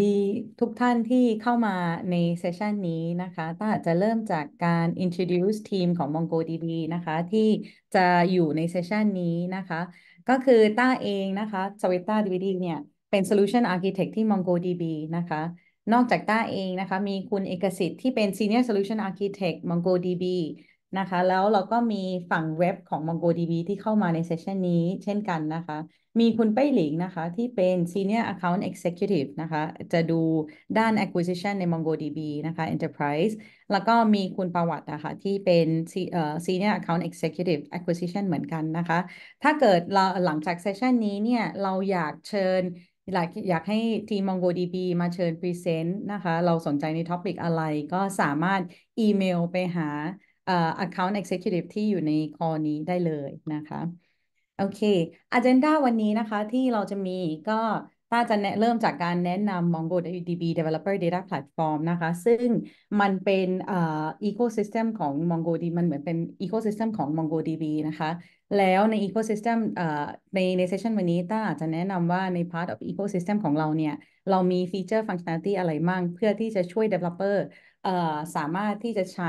ดีทุกท่านที่เข้ามาในเซสชันนี้นะคะต้าจะเริ่มจากการ introduce ทีมของ MongoDB นะคะ ที่จะอยู่ในเซสชันนี้นะคะ ก็คือต้าเองนะคะวิตต้าดีดีเนี่ย เป็น Solution Architect ที่ MongoDB นะคะ นอกจากต้าเองนะคะ มีคุณเอกสิทธิ์ที่เป็น Senior Solution Architect MongoDB นะคะแล้วเราก็มีฝั่งเว็บของ MongoDB ที่เข้ามาในเซสชันนี้ เช่นกันนะคะ มีคุณไป้หลิงนะคะ ที่เป็น Senior Account Executive นะคะ จะดูด้าน Acquisition ใน MongoDB นะคะ Enterprise แล้วก็มีคุณประวัตินะคะที่เป็น Senior Account Executive Acquisition เหมือนกันนะคะ ถ้าเกิดเราหลังจากเซสชันนี้เนี่ย เราอยากเชิญอยากอยากให้ทีม MongoDB มาเชิญพรีเซนต์นะคะ เราสนใจในท็อปิกอะไร ก็สามารถอีเมลไปหาอ account executive ที่อยู่ในคอนี้ได้เลยนะคะโอเค agenda วันนี้นะคะที่เราจะมี ก็ถ้าจะเริ่มจากการแนะนำ MongoDB Developer Data Platform นะคะ ซึ่งมันเป็นอ่อคซิสเต็มของ MongoDB มันเหมือนเป็นอีโคซิสเต็มของ MongoDB นะคะ แล้วใน ecosystem เอ่อในในเซสชันวันนี้ต้าอาจจะแนะนำว่าใน part of ecosystem ของเราเนี่ย เรามีฟีเจอร์ฟังชั i น n ตี้อะไรบ้าง เพื่อที่จะช่วย developer สามารถที่จะใช้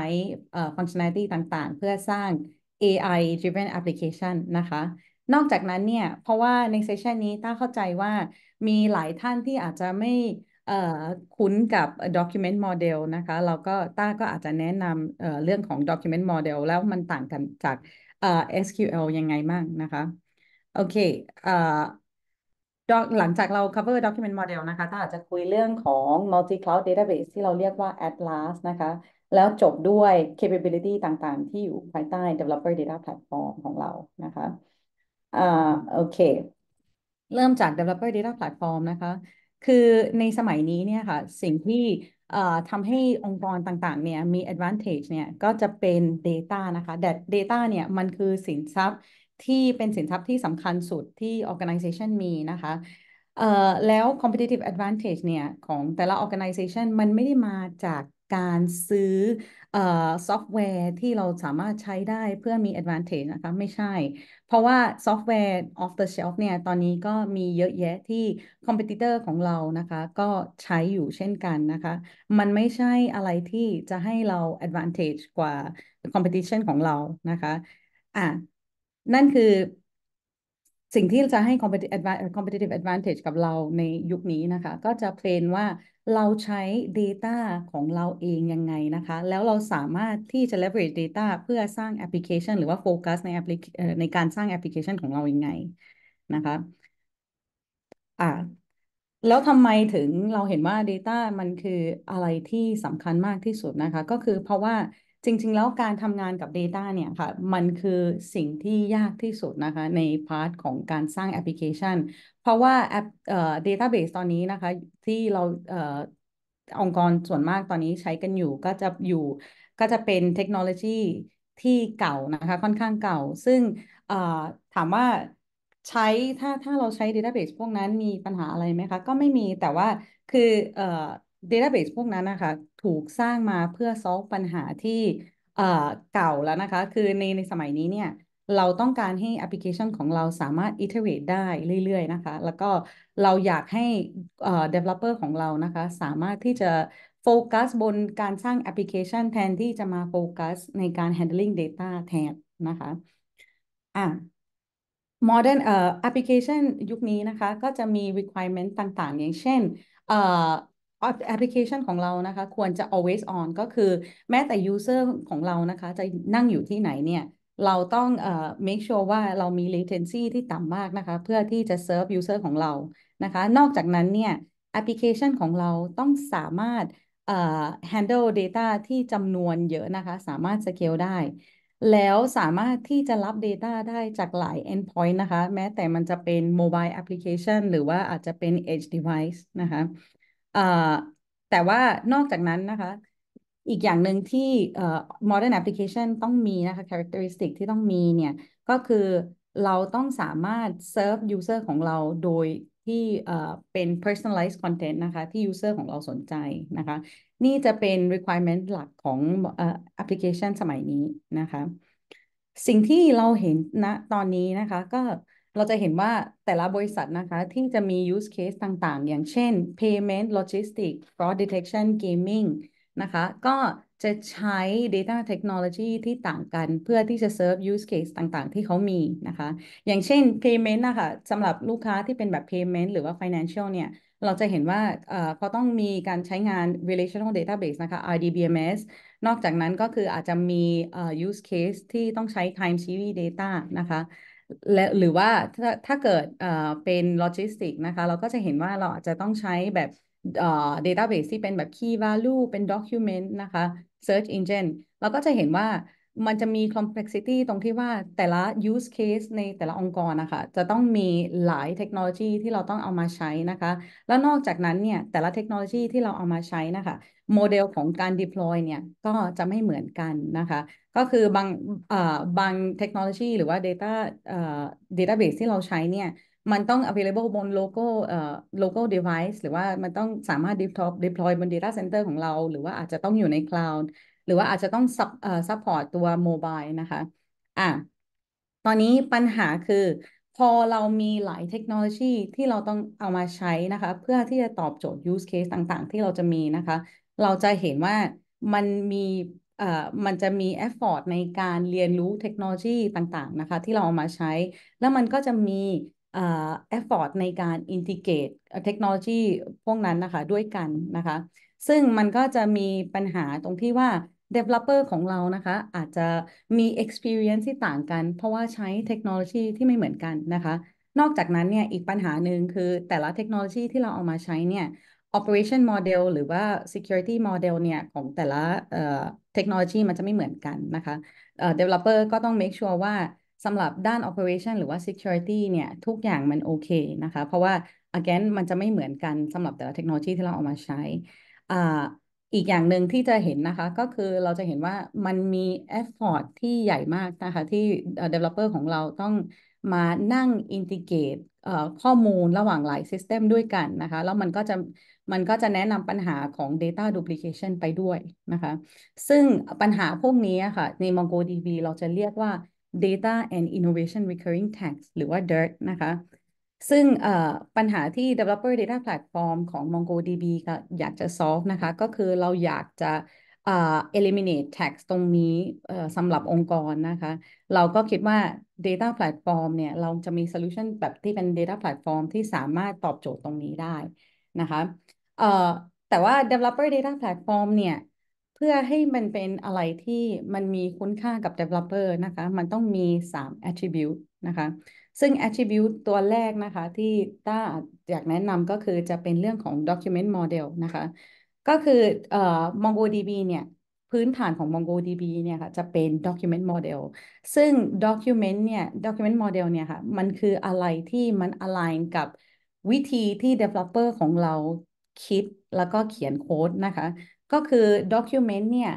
functionality ต่างๆ เพื่อสร้าง AI driven application นะคะ นอกจากนั้นเนี่ยเพราะว่าในเซสชันนี้ต้าเข้าใจว่ามีหลายท่านที่อาจจะไม่คุ้นกับ document model นะคะเราก็ต้าก็อาจจะแนะนำะเรื่องของ document model แล้วมันต่างกันจาก SQL ยังไงบ้างนะคะโอเคหลังจากเรา cover document model นะคะ ถ้าอาจจะคุยเรื่องของ multi cloud database ที่เราเรียกว่า Atlas นะคะ แล้วจบด้วย capability ต่างๆ ที่อยู่ภายใต้ developer data platform ของเรา นะคะอ่าโอเค เริ่มจาก developer data platform นะคะ คือในสมัยนี้เนี่ยค่ะ สิ่งที่ทำให้องค์กรต่างๆ เนี่ยมี advantage เนี่ย ก็จะเป็น data นะคะ data เนี่ย มันคือสินทรัพย์ที่เป็นสินทรัพย์ที่สำคัญสุดที่ organization มีนะคะเอ่อแล้ว competitive advantage เนี่ย ของแต่ละ organization มันไม่ได้มาจากการซื้อเอ่อซอฟต์แวร์ที่เราสามารถใช้ได้เพื่อมี advantage นะคะ ไม่ใช่ เพราะว่าซอฟต์แวร์ off the shelf เนี่ย ตอนนี้ก็มีเยอะแยะที่ competitor ของเรานะคะ ก็ใช้อยู่เช่นกันนะคะ มันไม่ใช่อะไรที่จะให้เรา advantage กว่า competition ของเรานะคะอ่ะนั่นคือสิ่งที่จะให้ competitive advantage กับเราในยุคนี้นะคะ ก็จะเพลนว่าเราใช้ Data ของเราเองยังไงนะคะ แล้วเราสามารถที่จะ leverage Data เพื่อสร้างแอปพลิเคชันหรือว่าโฟกัสในแอปในการสร้างแอปพลิเคชันของเรายังไงนะคะอ่าแล้วทำไมถึงเราเห็นว่า Data มันคืออะไรที่สำคัญมากที่สุดนะคะ ก็คือเพราะว่าจริงๆ แล้วการทำงานกับ Data เนี่ยค่ะ มันคือสิ่งที่ยากที่สุดนะคะ ในพาร์ทของการสร้างแอปพลิเคชันเพราะว่าแอปเอ่อ database ตอนนี้นะคะที่เราเอ่อองค์กรส่วนมากตอนนี้ใช้กันอยู่ก็จะอยู่ก็จะเป็นเทคโนโลยีที่เก่านะคะ ค่อนข้างเก่า ซึ่งเออ่ถามว่าใช้ถ้าถ้าเราใช้ Database พวกนั้นมีปัญหาอะไรไหมคะ ก็ไม่มีแต่ว่าคืออเ่อเดต้าเบสพวกนั้นนะคะถูกสร้างมาเพื่อซอฟปัญหาที่เก่าแล้วนะคะ คือในในสมัยนี้เนี่ย เราต้องการให้อปพลิเคชันของเราสามารถ iterate ได้เรื่อยๆนะคะ แล้วก็เราอยากให้ developer ของเรานะคะ สามารถที่จะโฟกัสบนการสร้างแอปพลิเคชันแทนที่จะมาโฟกัสในการ handling data แทนนะคะอ่ะ modern เอ่อ application ยุคนี้นะคะก็จะมี requirement ต่างๆ อย่างเช่นเอ่อแอปพลิเคชันของเรานะคะควรจะ always on ก็คือแม้แต่ user ของเรานะคะจะนั่งอยู่ที่ไหนเนี่ยเราต้องเอ่อ make sure ว่าเรามี latency ที่ต่ำมากนะคะ เพื่อที่จะ serve user ของเรานะคะนอกจากนั้นเนี่ยแอปพลิเคชันของเราต้องสามารถเอ่อ handle data ที่จำนวนเยอะนะคะ สามารถ scale ได้ แล้วสามารถที่จะรับ Data ได้จากหลาย endpoint นะคะ แม้แต่มันจะเป็น mobile application หรือว่าอาจจะเป็น edge device นะคะแต่ว่านอกจากนั้นนะคะอีกอย่างหนึ่งที่ modern application ต้องมีนะคะ characteristic ที่ต้องมีเนี่ย ก็คือเราต้องสามารถ serve user ของเราโดยที่เป็น personalized content นะคะ ที่ user ของเราสนใจนะคะ นี่จะเป็น requirement หลักของ a อ p l i c a t i o n สมัยนี้นะคะ สิ่งที่เราเห็นณนะตอนนี้นะคะก็เราจะเห็นว่าแต่ละบริษัทนะคะที่จะมี use case ต่างๆ อย่างเช่น payment logistics fraud detection gaming นะคะ ก็จะใช้ data technology ที่ต่างกันเพื่อที่จะ serve use case ต่างๆ ที่เขามีนะคะ อย่างเช่น payment นะคะสำหรับลูกค้าที่เป็นแบบ payment หรือว่า financial เนี่ย เราจะเห็นว่าเขาต้องมีการใช้งาน relational database นะคะ RDBMS นอกจากนั้นก็คืออาจจะมี use case ที่ต้องใช้ time series data นะคะและหรือว่าถ้าถ้าเกิดเอ่อเป็นโลจิสติกนะคะเราก็จะเห็นว่าเราอาจจะต้องใช้แบบเอ่อ database ที่เป็นแบบ key value เป็น document นะคะ search engine เราก็จะเห็นว่ามันจะมี complexity ตรงที่ว่าแต่ละ use case ในแต่ละองค์กรนะคะจะต้องมีหลายเทคโนโลยีที่เราต้องเอามาใช้นะคะ แล้วนอกจากนั้นเนี่ยแต่ละเทคโนโลยีที่เราเอามาใช้นะคะ โมเดลของการ deploy เนี่ยก็จะไม่เหมือนกันนะคะ ก็คือบางบางเทคโนโลยีหรือว่า data database ที่เราใช้เนี่ยมันต้อง available บน local เอ่อ local device หรือว่ามันต้องสามารถ deploy deploy บน data center ของเรา หรือว่าอาจจะต้องอยู่ใน cloud หรือว่าอาจจะต้องซับเอ่อซัพพอร์ตตัวโมบายนะคะอ่ะตอนนี้ปัญหาคือ พอเรามีหลายเทคโนโลยีที่เราต้องเอามาใช้นะคะเพื่อที่จะตอบโจทย์ use case ต่างๆ ที่เราจะมีนะคะ เราจะเห็นว่ามันมีเอ่อมันจะมี effort ในการเรียนรู้เทคโนโลยีต่างๆนะคะที่เราเอามาใช้ แล้วมันก็จะมีเอ่อ effort ในการ integrate เทคโนโลยีพวกนั้นนะคะด้วยกันนะคะซึ่งมันก็จะมีปัญหาตรงที่ว่า Developer ของเรา นะคะ อาจจะมี experience ที่ต่างกัน เพราะว่าใช้เทคโนโลยีที่ไม่เหมือนกันนะคะ นอกจากนั้นเนี่ยอีกปัญหาหนึ่งคือแต่ละเทคโนโลยีที่เราเอามาใช้เนี่ย operation model หรือว่า security model เนี่ย ของแต่ละเอ่อเทคโนโลยีมันจะไม่เหมือนกัน นะคะเดเว developer ก็ต้อง make sure ว่าสำหรับด้าน operation หรือว่า security เนี่ยทุกอย่างมันโอเคนะคะเพราะว่า again มันจะไม่เหมือนกันสำหรับแต่ละเทคโนโลยีที่เราเอามาใช้อ่าอีกอย่างหนึ่งที่จะเห็นนะคะ ก็คือเราจะเห็นว่ามันมีเอฟฟอร์ตที่ใหญ่มากนะคะ ที่ developer ของเราต้องมานั่งอินทิเกตข้อมูลระหว่างหลาย System ด้วยกันนะคะ แล้วมันก็จะมันก็จะแนะนำปัญหาของ Data Duplication ไปด้วยนะคะ ซึ่งปัญหาพวกนี้ค่ะ ใน MongoDB เราจะเรียกว่า Data and Innovation Recurring Tax หรือว่า DIRT นะคะซึ่งปัญหาที่ Developer Data Platform ของ MongoDB อยากจะ solve นะคะ ก็คือเราอยากจะ eliminate tax ตรงนี้สำหรับองค์กรนะคะ เราก็คิดว่า Data Platform เนี่ย เราจะมี solution แบบที่เป็น Data Platform ที่สามารถตอบโจทย์ตรงนี้ได้นะคะแต่ว่า Developer Data Platform เนี่ย เพื่อให้มันเป็นอะไรที่มันมีคุณค่ากับ Developer นะคะ มันต้องมี 3 attribute นะคะซึ่ง attribute ตัวแรกนะคะที่ต้าอยากแนะนำก็คือจะเป็นเรื่องของ document model นะคะ ก็คือเอ่อ MongoDB เนี่ย พื้นฐานของ MongoDB เนี่ยค่ะจะเป็น document model ซึ่ง document เนี่ย document model เนี่ยค่ะมันคืออะไรที่มัน align กับวิธีที่ developer ของเรา คิด แล้วก็เขียนโค้ดนะคะ ก็คือ document เนี่ย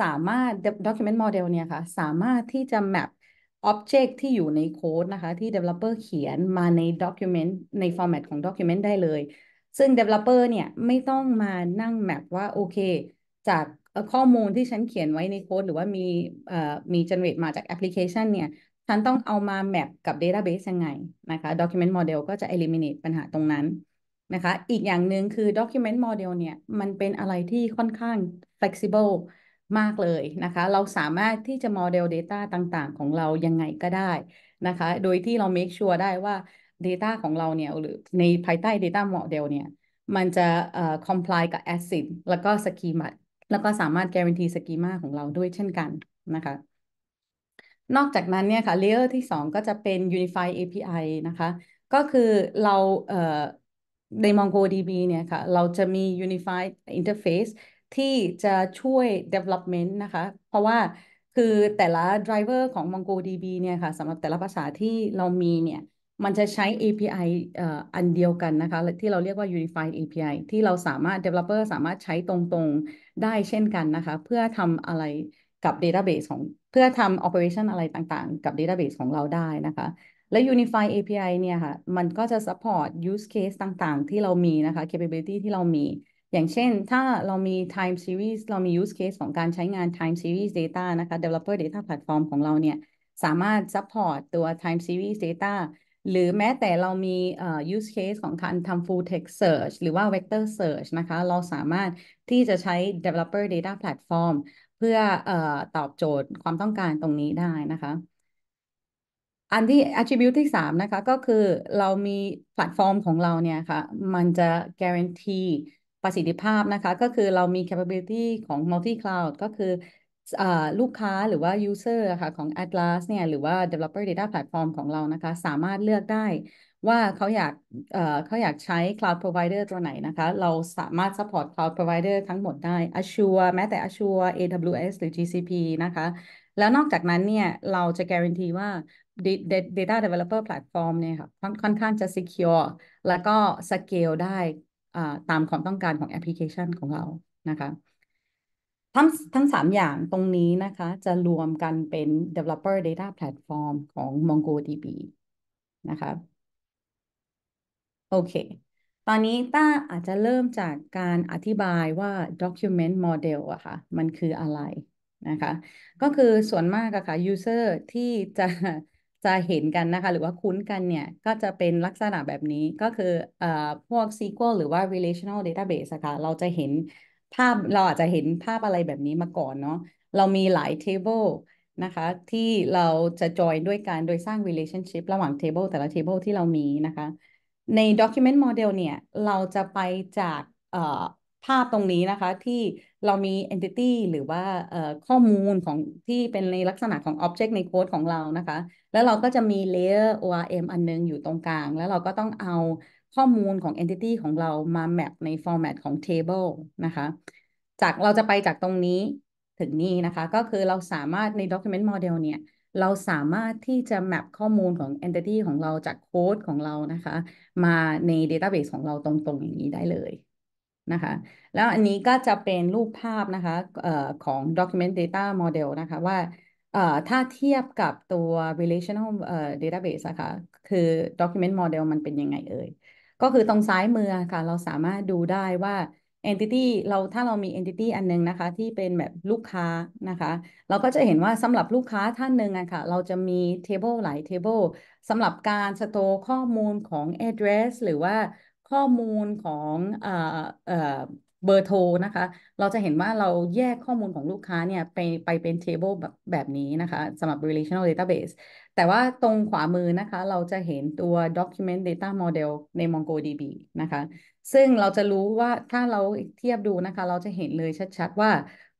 สามารถ document model เนี่ย ค่ะสามารถที่จะ map Object ที่อยู่ในโค้ดนะคะที่ Developer เขียนมาใน Document ใน Format ของ Document ได้เลย ซึ่ง Developer เนี่ยไม่ต้องมานั่งแมปว่า โอเค จากข้อมูลที่ฉันเขียนไว้ในโค้ดหรือว่ามีเอ่อมี generate มาจากแอปพลิเคชันเนี่ยฉันต้องเอามาแมปกับ Database ยังไงนะคะ Document Model ก็จะ eliminate ปัญหาตรงนั้นนะคะอีกอย่างหนึ่งคือ Document Model เนี่ยมันเป็นอะไรที่ค่อนข้าง flexible มากเลยนะคะ เราสามารถที่จะโมเดล Data ต่างๆ ของเรายังไงก็ได้นะคะ โดยที่เรา make sure ได้ว่า Data ของเราเนี่ย หรือในภายใต้ Data Model เนี่ย มันจะเอ่อ comply กับ ASIN แล้วก็ Schema แล้วก็สามารถ guarantee Schema ของเราด้วยเช่นกันนะคะ นอกจากนั้นเนี่ยค่ะ Layer ที่ 2 ก็จะเป็น Unified API นะคะ ก็คือเราเอ่อใน MongoDB เนี่ยค่ะ เราจะมี Unified Interface ที่จะช่วย development นะคะ เพราะว่าคือแต่ละ driver ของ MongoDB เนี่ยค่ะสำหรับแต่ละภาษาที่เรามีเนี่ยมันจะใช้ API เอ่ออันเดียวกันนะคะ ที่เราเรียกว่า Unified API ที่เราสามารถ developer สามารถใช้ตรงๆได้เช่นกันนะคะ เพื่อทำอะไรกับ database ของเพื่อทำ operation อะไรต่างๆ กับ database ของเราได้นะคะ และ Unified API เนี่ยค่ะ มันก็จะ support use case ต่างๆ ที่เรามีนะคะ capability ที่เรามีอย่างเช่นถ้าเรามี time series เรามี use case ของการใช้งาน time series data นะคะ developer data platform ของเราเนี่ย สามารถ support ตัว time series data หรือแม้แต่เรามี use case ของการทำ full text search หรือว่า vector search นะคะ เราสามารถที่จะใช้ developer data platform เพื่อตอบโจทย์ความต้องการตรงนี้ได้นะคะ อันที่ attribute ที่ 3 นะคะ ก็คือเรามีแพลตฟอร์มของเราเนี่ยค่ะ มันจะ guarantee ประสิทธิภาพนะคะ ก็คือเรามี capability ของ multi cloud ก็คือลูกค้าหรือว่า user ค่ะของ Atlas เนี่ยหรือว่า developer data platform ของเรานะคะ สามารถเลือกได้ว่าเขาอยากเขาอยากใช้ cloud provider ตัวไหนนะคะ เราสามารถ support cloud provider ทั้งหมดได้ Azure แม้แต่ Azure AWS หรือ GCP นะคะ แล้วนอกจากนั้นเนี่ย เราจะก r ร n น e ีว่า Data Developer Platform เนี่ยค่ะค่อนข้างจะ secure แล้วก็ scale ได้ตามความต้องการของแอปพลิเคชันของเรา นะคะทั้งทั้งสามอย่างตรงนี้นะคะจะรวมกันเป็น Developer Data Platform ของ MongoDB นะคะ โอเค ตอนนี้ต้าอาจจะเริ่มจากการอธิบายว่า Document Model อะค่ะมันคืออะไร นะคะ ก็คือส่วนมากอะค่ะ User ที่จะจะเห็นกันนะคะ หรือว่าคุ้นกันเนี่ย ก็จะเป็นลักษณะแบบนี้ก็คือเอ่อพวก SQL หรือว่า relational database ค่ะเราจะเห็นภาพเราอาจจะเห็นภาพอะไรแบบนี้มาก่อนเนาะเรามีหลาย table นะคะ ที่เราจะจอยด้วยการโดยสร้าง relationship ระหว่าง table แต่ละ table ที่เรามีนะคะ ใน document model เนี่ย เราจะไปจากเอ่อภาพตรงนี้นะคะที่เรามี entity หรือว่าข้อมูลของที่เป็นในลักษณะของ object ในโค้ดของเรานะคะ แล้วเราก็จะมี layer ORM อันนึงอยู่ตรงกลาง แล้วเราก็ต้องเอาข้อมูลของ entity ของเรามา map ใน format ของ table นะคะจากเราจะไปจากตรงนี้ถึงนี้นะคะ ก็คือเราสามารถใน document model เนี่ยเราสามารถที่จะ map ข้อมูลของ entity ของเราจากโค้ด ของเรานะคะ มาใน database ของเราตรงๆอย่างนี้ได้เลยนะคะแล้วอันนี้ก็จะเป็นรูปภาพนะคะของ document data model นะคะว่าถ้าเทียบกับตัว relational database นะคะคือ document model มันเป็นยังไงเอ่ยก็คือตรงซ้ายมือค่ะเราสามารถดูได้ว่า entity เราถ้าเรามี entity อันนึงนะคะ ที่เป็นแบบลูกค้านะคะ เราก็จะเห็นว่าสำหรับลูกค้าท่านหนึ่งอะค่ะเราจะมี table หลาย table สำหรับการ store ข้อมูลของ address หรือว่าข้อมูลของเอ่อเอ่อเบอร์โทรนะคะ เราจะเห็นว่าเราแยกข้อมูลของลูกค้าเนี่ยไปไปเป็นเทเบิลแบบแบบนี้นะคะสำหรับ relational database แต่ว่าตรงขวามือนะคะเราจะเห็นตัว document data model ใน MongoDB นะคะ ซึ่งเราจะรู้ว่าถ้าเราเทียบดูนะคะ เราจะเห็นเลยชัดๆว่า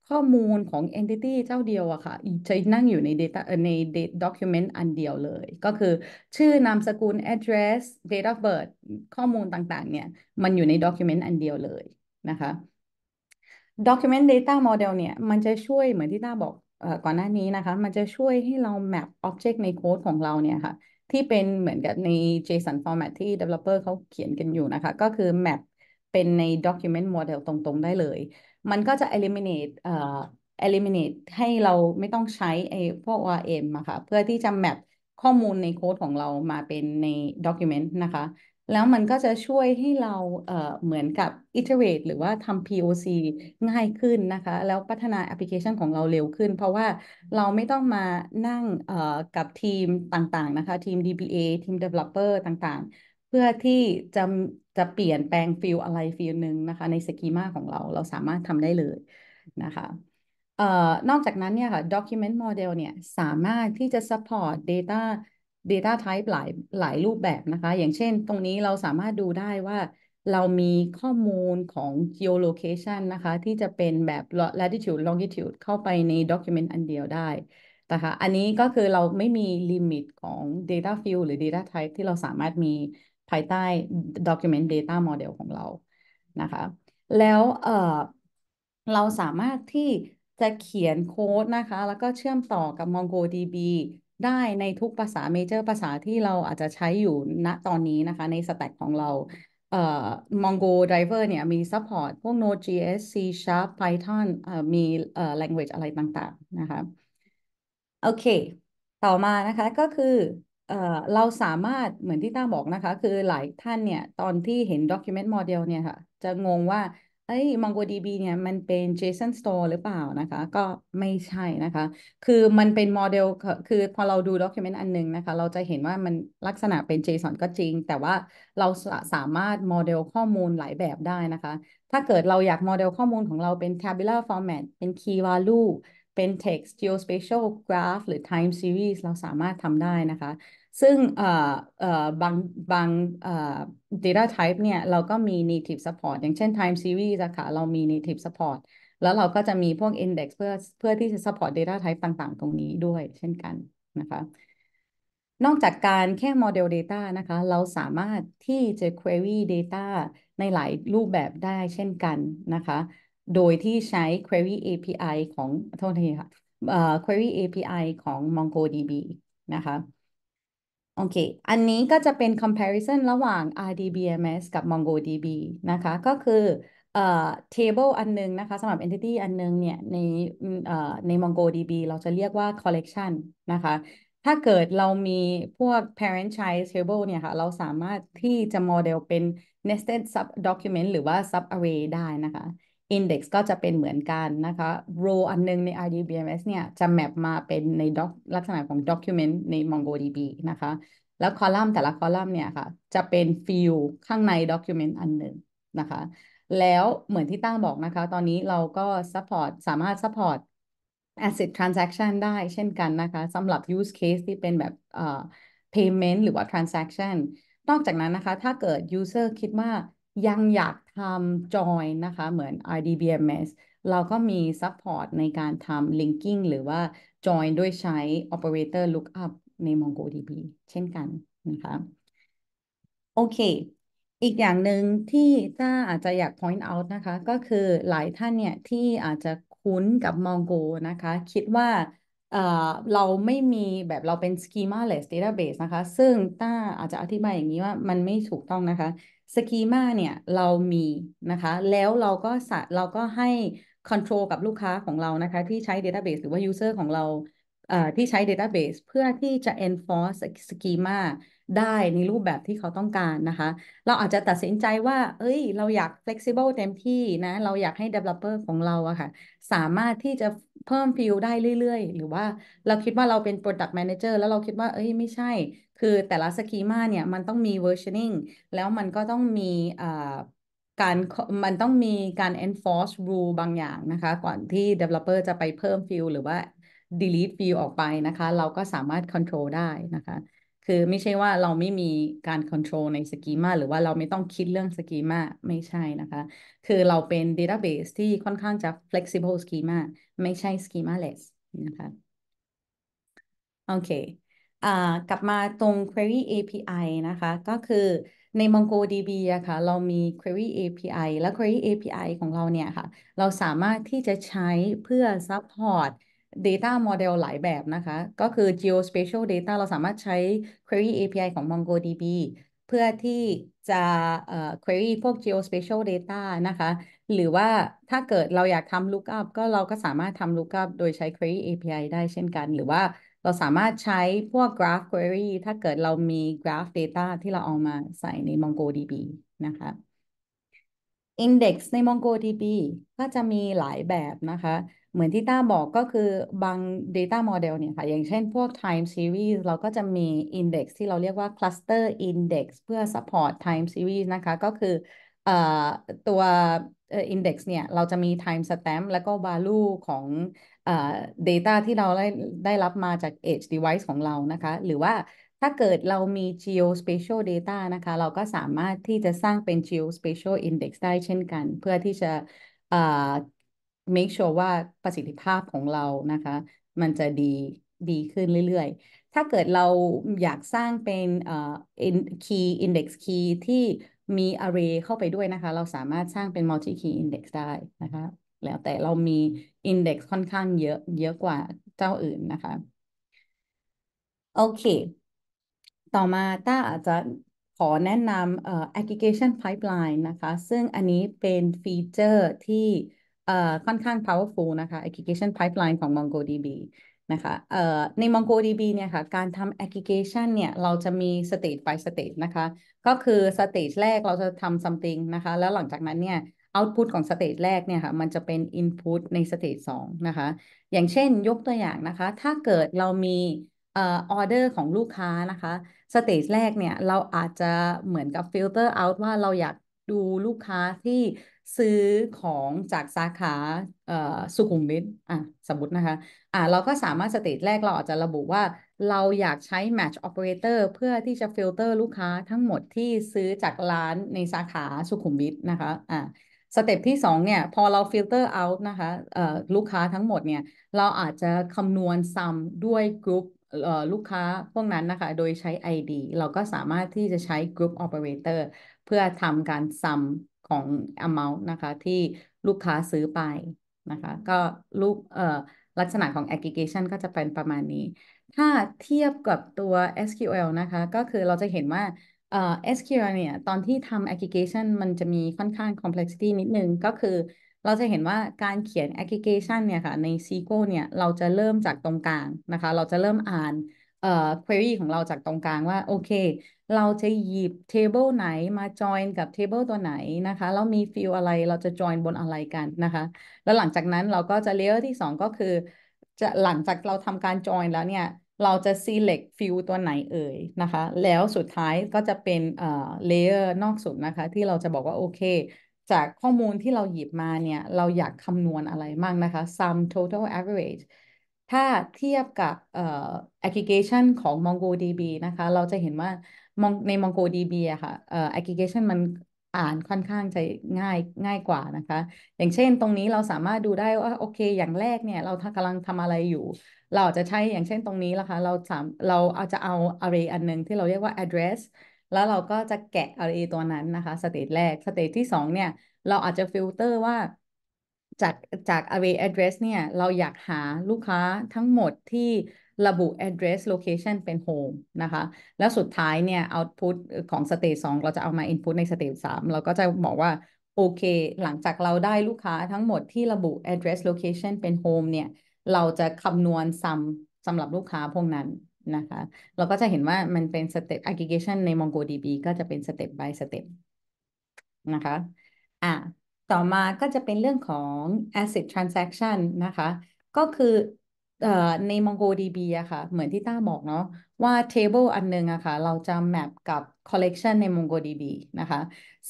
ข้อมูลของ entity เจ้าเดียวอะค่ะจะนั่งอยู่ใน data เใน d o c u m e n t อันเดียวเลย ก็คือชื่อ นามสกุล address date of birth ข้อมูลต่างๆเนี่ยมันอยู่ใน document อันเดียวเลยนะคะ document data model เนี่ยมันจะช่วยเหมือนที่ต้าบอกก่อนหน้านี้นะคะ มันจะช่วยให้เรา map object ในโค้ดของเราเนี่ยค่ะที่เป็นเหมือนกับใน JSON format ที่ developer เขาเขียนกันอยู่นะคะ ก็คือ map เป็นใน document model ตรงๆได้เลยมันก็จะ eliminate เอ่อ eliminate ให้เราไม่ต้องใช้ไอ้พวก ORM อะค่ะ เพื่อที่จะแมปข้อมูลในโค้ดของเรามาเป็นใน document นะคะ แล้วมันก็จะช่วยให้เรา เอ่อ เหมือนกับ iterate หรือว่าทำ POC ง่ายขึ้นนะคะ แล้วพัฒนาแอปพลิเคชันของเราเร็วขึ้น เพราะว่าเราไม่ต้องมานั่ง เอ่อ กับทีมต่างๆนะคะ ทีม DBA ทีม developer ต่างๆเพื่อที่จะจะเปลี่ยนแปลงฟิลอะไรฟิลหนึ่งนะคะในสกีมาของเราเราสามารถทำได้เลยนะคะเอ่อนอกจากนั้นเนี่ยค่ะ Document Model เนี่ยสามารถที่จะ support data data type หลายหลายรูปแบบนะคะ อย่างเช่นตรงนี้เราสามารถดูได้ว่าเรามีข้อมูลของ geolocation นะคะที่จะเป็นแบบ latitude longitude เข้าไปใน document อันเดียวได้ นะคะอันนี้ก็คือเราไม่มีลิมิตของ data field หรือ data type ที่เราสามารถมีภายใต้ document data model ของเรา นะคะ แล้ว เออเราสามารถที่จะเขียนโค้ดนะคะ แล้วก็เชื่อมต่อกับ MongoDB ได้ในทุกภาษาเมเจอร์ภาษาที่เราอาจจะใช้อยู่ณตอนนี้นะคะ ในสแต็กของเรา เอ่อ Mongo Driver เนี่ย มี support พวก Node.js C Sharp Python เอ่อ มี เอ่อ language อะไรต่าง ๆนะคะ โอเค ต่อมานะคะก็คือเอ่อเราสามารถเหมือนที่ต้าบอกนะคะ คือหลายท่านเนี่ยตอนที่เห็น Document Model เนี่ยค่ะ จะงงว่าเอ้ย MongoDB เนี่ยมันเป็น JSON Store หรือเปล่านะคะ ก็ไม่ใช่นะคะ คือมันเป็นโมเดลคือพอเราดู Document อันนึงนะคะ เราจะเห็นว่ามันลักษณะเป็น JSON ก็จริง แต่ว่าเราสามารถโมเดล ข้อมูลหลายแบบได้นะคะ ถ้าเกิดเราอยากโมเดลข้อมูลของเราเป็น Tabular Format เป็น Key Value เป็น text geospatial graph หรือ time series เราสามารถทำได้นะคะ ซึ่งบางบาง data type เนี่ย เราก็มี native support อย่างเช่น time series ะค่ะเรามี native support แล้วเราก็จะมีพวก index เพื่อเพื่อที่จะ support data type ต่างๆ ตรงนี้ด้วยเช่นกัน นะคะ นอกจากการแค่ model data นะคะ เราสามารถที่จะ query data ในหลายรูปแบบได้เช่นกันนะคะโดยที่ใช้ Query API ของโทษทีค่ะเอ่อ Query API ของ MongoDB นะคะ โอเค อันนี้ก็จะเป็น comparison ระหว่าง RDBMS กับ MongoDB นะคะ ก็คือ เอ่อ table อันนึงนะคะสำหรับ entity อันนึงเนี่ยใน เอ่อ ใน MongoDB เราจะเรียกว่า collection นะคะ ถ้าเกิดเรามีพวก parent child table เนี่ยค่ะ เราสามารถที่จะ model เป็น nested sub document หรือว่า sub array ได้นะคะ Index ก็จะเป็นเหมือนกันนะคะ row อันนึงใน RDBMS เนี่ย จะแมปมาเป็นในลักษณะของ document ใน MongoDB นะคะ แล้วคอลัมน์แต่ละคอลัมน์เนี่ยค่ะ จะเป็นฟิลข้างใน document อันหนึ่งนะคะ แล้วเหมือนที่ตั้งบอกนะคะ ตอนนี้เราก็ support สามารถ support asset transaction ได้เช่นกันนะคะสำหรับ use case ที่เป็นแบบเอ่อ payment หรือว่า transaction นอกจากนั้นนะคะถ้าเกิด user คิดว่ายังอยากทำ join นะคะ เหมือน RDBMS เราก็มี support ในการทำ linking หรือว่า join ด้วยใช้ operator lookup ใน MongoDB เช่นกันนะคะ โอเค อีกอย่างหนึ่งที่ต้าอาจจะอยาก point out นะคะ ก็คือหลายท่านเนี่ย ที่อาจจะคุ้นกับ Mongo นะคะ คิดว่าเราไม่มีแบบเราเป็น schema less database นะคะ ซึ่งต้าอาจจะอธิบายอย่างนี้ว่ามันไม่ถูกต้องนะคะสกีมาเนี่ย เรามีนะคะ แล้วเราก็สเราก็ให้คอนโทรลกับลูกค้าของเรานะคะ ที่ใช้ Database หรือว่า User ของเรา ที่ใช้ Database เพื่อที่จะ enforce schema ได้ในรูปแบบที่เขาต้องการนะคะ เราอาจจะตัดสินใจว่า เอ้ย เราอยาก flexible เต็มที่นะ เราอยากให้ developer ของเราอะค่ะสามารถที่จะเพิ่มฟิลได้เรื่อยๆ หรือว่าเราคิดว่าเราเป็น product manager แล้วเราคิดว่าเอ้ยไม่ใช่คือแต่ละสกีมาเนี่ยมันต้องมี versioning แล้วมันก็ต้องมีการมันต้องมีการ enforce rule บางอย่างนะคะ ก่อนที่ developer จะไปเพิ่ม field หรือว่า delete field ออกไปนะคะ เราก็สามารถ control ได้นะคะ คือไม่ใช่ว่าเราไม่มีการ control ในสกีมาหรือว่าเราไม่ต้องคิดเรื่องสกีมาไม่ใช่นะคะ คือเราเป็น database ที่ค่อนข้างจะ flexible schema ไม่ใช่ schema less นะคะโอเคกลับมาตรง Query API นะคะ ก็คือใน MongoDB อะค่ะเรามี Query API และ Query API ของเราเนี่ยค่ะ เราสามารถที่จะใช้เพื่อ support Data Model หลายแบบนะคะ ก็คือ Geospatial Data เราสามารถใช้ Query API ของ MongoDB เพื่อที่จะ query พวก geospatial data นะคะ หรือว่าถ้าเกิดเราอยากทำ lookup ก็เราก็สามารถทำ lookup โดยใช้ query API ได้เช่นกันหรือว่าเราสามารถใช้พวก graph query ถ้าเกิดเรามี graph data ที่เราเอามาใส่ใน MongoDB นะคะ Index ใน MongoDB ก็จะมีหลายแบบนะคะ เหมือนที่ต้าบอกก็คือบาง Data Model เนี่ยค่ะอย่างเช่นพวก Time Series เราก็จะมี Index ที่เราเรียกว่า Cluster Index เพื่อ support Time Series นะคะ ก็คืออตัว Index เนี่ยเราจะมี Time Stamp แล้วก็ Value ของ Data ที่เราได้ได้รับมาจาก Edge Device ของเรานะคะ หรือว่าถ้าเกิดเรามี geospatial data นะคะ เราก็สามารถที่จะสร้างเป็น geospatial index ได้เช่นกัน เพื่อที่จะ make sure ว่าประสิทธิภาพของเรานะคะ มันจะดีดีขึ้นเรื่อยๆ ถ้าเกิดเราอยากสร้างเป็นอ key index key ที่มี array เข้าไปด้วยนะคะ เราสามารถสร้างเป็น multi key index ได้นะคะแล้วแต่เรามีอินเด็กซ์ค่อนข้างเยอะเยอะกว่าเจ้าอื่นนะคะ โอเค ต่อมาต้าอาจจะขอแนะนำเอ่อ aggregation pipeline นะคะ ซึ่งอันนี้เป็นฟีเจอร์ที่เอ่อค่อนข้าง powerful นะคะ aggregation pipeline ของ MongoDB นะคะเอ่อใน MongoDB เนี่ยค่ะ การทำ aggregation เนี่ย เราจะมี stage by stage นะคะ ก็คือ stage แรกเราจะทำ something นะคะ แล้วหลังจากนั้นเนี่ย output ของสเตจแรกเนี่ยค่ะมันจะเป็น input ในสเตจสองนะคะ อย่างเช่นยกตัวอย่างนะคะ ถ้าเกิดเรามีเอ่อออเดอร์ของลูกค้านะคะสเตจแรกเนี่ยเราอาจจะเหมือนกับฟิลเตอร์เอาว่าเราอยากดูลูกค้าที่ซื้อของจากสาขาเอ่อสุขุมวิทอ่ะสมมตินะคะอ่ะเราก็สามารถสเตจแรกเราอาจจะระบุว่าเราอยากใช้ Match Operator เพื่อที่จะฟิลเตอร์ลูกค้าทั้งหมดที่ซื้อจากร้านในสาขาสุขุมวิทนะคะอ่ะสเต็ปที่สองเนี่ย พอเราฟิลเตอร์เอาท์นะคะลูกค้าทั้งหมดเนี่ย เราอาจจะคำนวณซัมด้วยกลุ่มลูกค้าพวกนั้นนะคะ โดยใช้ ID เราก็สามารถที่จะใช้ Group Operator เพื่อทำการซัมของ amount นะคะ ที่ลูกค้าซื้อไปนะคะ ก็ลูกลักษณะของ aggregation ก็จะเป็นประมาณนี้ ถ้าเทียบกับตัว SQL นะคะ ก็คือเราจะเห็นว่าเอ่อ SQL เนี่ยตอนที่ทำ a อปพลิ a t i o n มันจะมีค่อนข้าง complexity นิดนึงก็คือเราจะเห็นว่าการเขียน a อปพลิ a t i o n เนี่ยค่ะใน SQL เนี่ยเราจะเริ่มจากตรงกลางนะคะเราจะเริ่มอ่านเอ่อ query ของเราจากตรงกลางว่าโอเคเราจะหยิบ table ไหนมา join กับ table ตัวไหนนะคะแล้วมี field อะไรเราจะ join บนอะไรกันนะคะแล้วหลังจากนั้นเราก็จะ layer ที่ 2 ก็คือจะหลังจากเราทำการ join แล้วเนี่ยเราจะ select fill ตัวไหนเอ่ยนะคะ แล้วสุดท้ายก็จะเป็นเอ่อ layer นอกสุดนะคะ ที่เราจะบอกว่าโอเค จากข้อมูลที่เราหยิบมาเนี่ย เราอยากคำนวณอะไรมากนะคะ sum total average ถ้าเทียบกับเอ่อ aggregation ของ MongoDB นะคะ เราจะเห็นว่าใน MongoDB อะค่ะเอ่อ aggregation มันอ่านค่อนข้างจะง่ายง่ายกว่านะคะอย่างเช่นตรงนี้เราสามารถดูได้ว่าโอเค อย่างแรกเนี่ยเรากำลังทำอะไรอยู่เราจะใช้อย่างเช่นตรงนี้นะคะ เราสามเราเอาจะเอา array อันหนึ่งที่เราเรียกว่า address แล้วเราก็จะแกะ array ตัวนั้นนะคะสเตจแรกสเตจที่สองเนี่ยเราอาจจะฟิลเตอร์ว่าจากจาก array address เนี่ยเราอยากหาลูกค้าทั้งหมดที่ระบุ address location เป็น home นะคะ แล้วสุดท้ายเนี่ย output ของ s t a t e 2 เราจะเอามา input ใน s t a t e 3เราก็จะบอกว่าโอเคหลังจากเราได้ลูกค้าทั้งหมดที่ระบุ address location เป็น home เนี่ยเราจะคำนวณซัมสำหรับลูกค้าพวกนั้นนะคะ เราก็จะเห็นว่ามันเป็นสเต็ป aggregation ใน MongoDB ก็จะเป็นสเต็ป by สเต็ปนะคะอ่ะต่อมาก็จะเป็นเรื่องของ asset transaction นะคะ ก็คือใน MongoDB อะค่ะ เหมือนที่ต้าบอกเนาะว่า Table อันนึงอะค่ะเราจะแมปกับ Collection ใน MongoDB นะคะ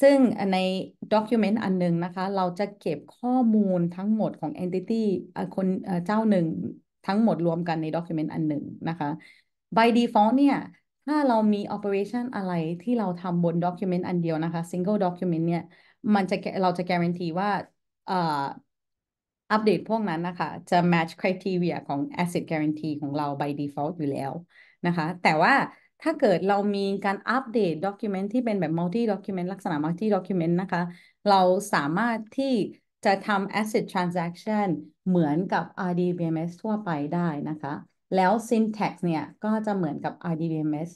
ซึ่งใน Document อันนึงนะคะ เราจะเก็บข้อมูลทั้งหมดของ Entity คนเจ้าหนึ่งทั้งหมดรวมกันใน Document อันหนึ่งนะคะ By default เนี่ย ถ้าเรามี operation อะไรที่เราทำบน document อันเดียว นะคะ single document เนี่ยมันจะเราจะการันตีว่าอัปเดตพวกนั้นนะคะ จะ match criteria ของ asset guarantee ของเรา by default อยู่แล้วนะคะ แต่ว่าถ้าเกิดเรามีการอัปเดต document ที่เป็นแบบ multi document ลักษณะ multi document นะคะ เราสามารถที่จะทำ asset transaction เหมือนกับ RDBMS ทั่วไปได้นะคะ แล้ว syntax เนี่ยก็จะเหมือนกับ RDBMS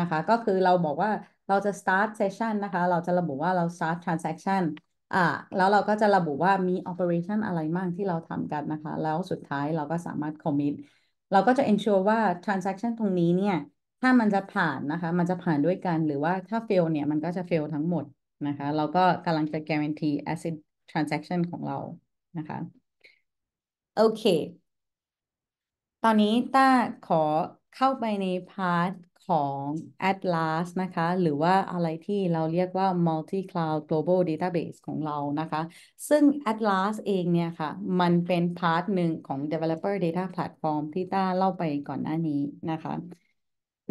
นะคะ ก็คือเราบอกว่าเราจะ start session นะคะ เราจะระบุว่าเรา start transaction อ่าแล้วเราก็จะระบุว่ามี operation อะไรบ้างที่เราทำกันนะคะ แล้วสุดท้ายเราก็สามารถ commit เราก็จะ ensure ว่า transaction ตรงนี้เนี่ย ถ้ามันจะผ่านนะคะ มันจะผ่านด้วยกันหรือว่าถ้า fail เนี่ย มันก็จะ fail ทั้งหมดนะคะ เราก็กำลังจะ guarantee asset transaction ของเรานะคะ โอเค ตอนนี้ต้าขอเข้าไปในพาร์ทของ Atlas นะคะ หรือว่าอะไรที่เราเรียกว่า Multi Cloud Global Database ของเรานะคะ ซึ่ง Atlas เองเนี่ยค่ะ มันเป็นพาร์ทหนึ่งของ Developer Data Platform ที่ต้าเล่าไปก่อนหน้านี้นะคะ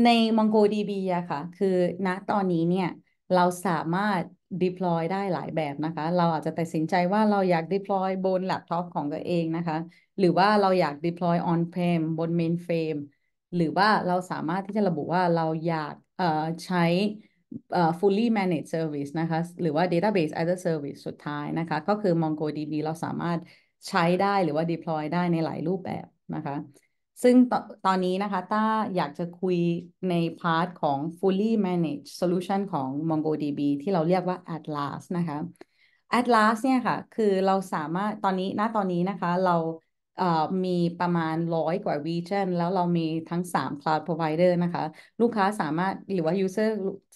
ใน MongoDB อะค่ะ คือณตอนนี้เนี่ย เราสามารถ deploy ได้หลายแบบนะคะ เราอาจจะตัดสินใจว่าเราอยาก deploy บนแล็ปท็อปของตัวเองนะคะ หรือว่าเราอยาก deploy on-prem บน mainframe หรือว่าเราสามารถที่จะระบุว่าเราอยากใช้ fully managed service นะคะ หรือว่า database as a service สุดท้ายนะคะ ก็คือ MongoDB เราสามารถใช้ได้หรือว่า deploy ได้ในหลายรูปแบบนะคะ ซึ่งตตอนนี้นะคะต้าอยากจะคุยในพาร์ทของ fully managed solution ของ MongoDB ที่เราเรียกว่า Atlas นะคะ Atlas เนี่ยค่ะ คือเราสามารถตอนนี้ณตอนนี้นะคะเรามีประมาณร้อยกว่า region แล้วเรามีทั้ง 3 cloud provider นะคะ ลูกค้าสามารถ หรือว่า user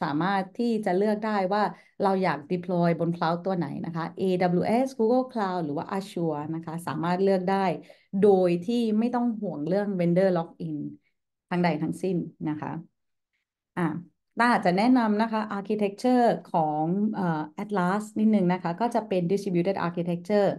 สามารถที่จะเลือกได้ว่าเราอยาก deploy บน cloud ตัวไหนนะคะ AWS Google Cloud หรือว่า Azure นะคะ สามารถเลือกได้โดยที่ไม่ต้องห่วงเรื่อง vendor l o k i n ทั้งใดทั้งสิ้นนะคะอ่าน่าจะแนะนำนะคะ architecture ของ Atlas นิดนึงนะคะ ก็จะเป็น distributed architecture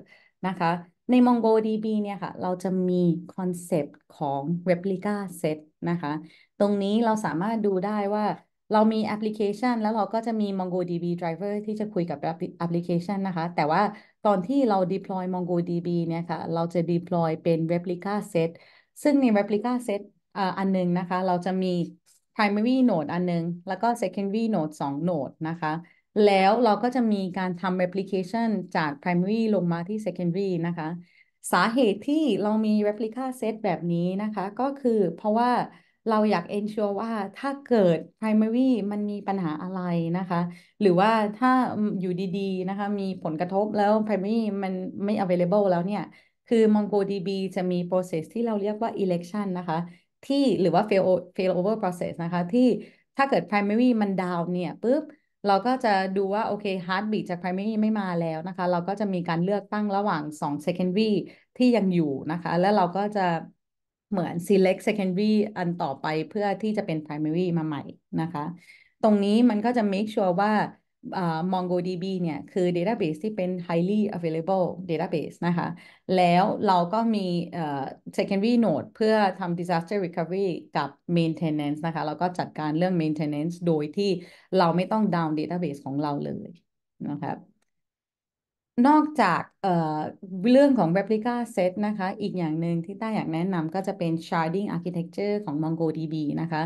นะคะใน MongoDB เนี่ยค่ะ เราจะมีคอนเซปต์ของ Replica Set นะคะ ตรงนี้เราสามารถดูได้ว่าเรามีแอปพลิเคชัน แล้วเราก็จะมี MongoDB driver ที่จะคุยกับแอปพลิเคชันนะคะ แต่ว่าตอนที่เรา deploy MongoDB เนี่ยค่ะ เราจะ deploy เป็น replica set ซึ่งใน replica set ออันนึงนะคะ เราจะมี primary node อันนึง แล้วก็ secondary node 2 node นะคะแล้วเราก็จะมีการทำ replication จาก primary ลงมาที่ secondary นะคะ สาเหตุที่เรามี replica set แบบนี้นะคะ ก็คือเพราะว่าเราอยาก ensure ว่าถ้าเกิด primary มันมีปัญหาอะไรนะคะ หรือว่าถ้าอยู่ดีๆนะคะมีผลกระทบแล้ว primary มันไม่ available แล้วเนี่ย คือ MongoDB จะมี process ที่เราเรียกว่า election นะคะ ที่หรือว่า fail failover process นะคะ ที่ถ้าเกิด primary มัน down เนี่ยปุ๊บเราก็จะดูว่าโอเคฮาร์ดบีทจาก primary ไม่มาแล้วนะคะ เราก็จะมีการเลือกตั้งระหว่าง 2 secondary ที่ยังอยู่นะคะ แล้วเราก็จะเหมือน select secondary อันต่อไปเพื่อที่จะเป็น primary มาใหม่นะคะ ตรงนี้มันก็จะ make sure ว่า uh, MongoDB เนี่ย คือ Database ที่เป็น highly available database นะคะ แล้วเราก็มี uh, secondary node เพื่อทำ disaster recovery กับ maintenance นะคะแล้วก็จัดการเรื่อง maintenance โดยที่เราไม่ต้อง down database ของเราเลยนะครับ นอกจากเเรื่องของ Replica Set นะคะ อีกอย่างหนึ่งที่ต้าอยากแนะนำก็จะเป็น Sharding Architecture ของ MongoDB นะคะ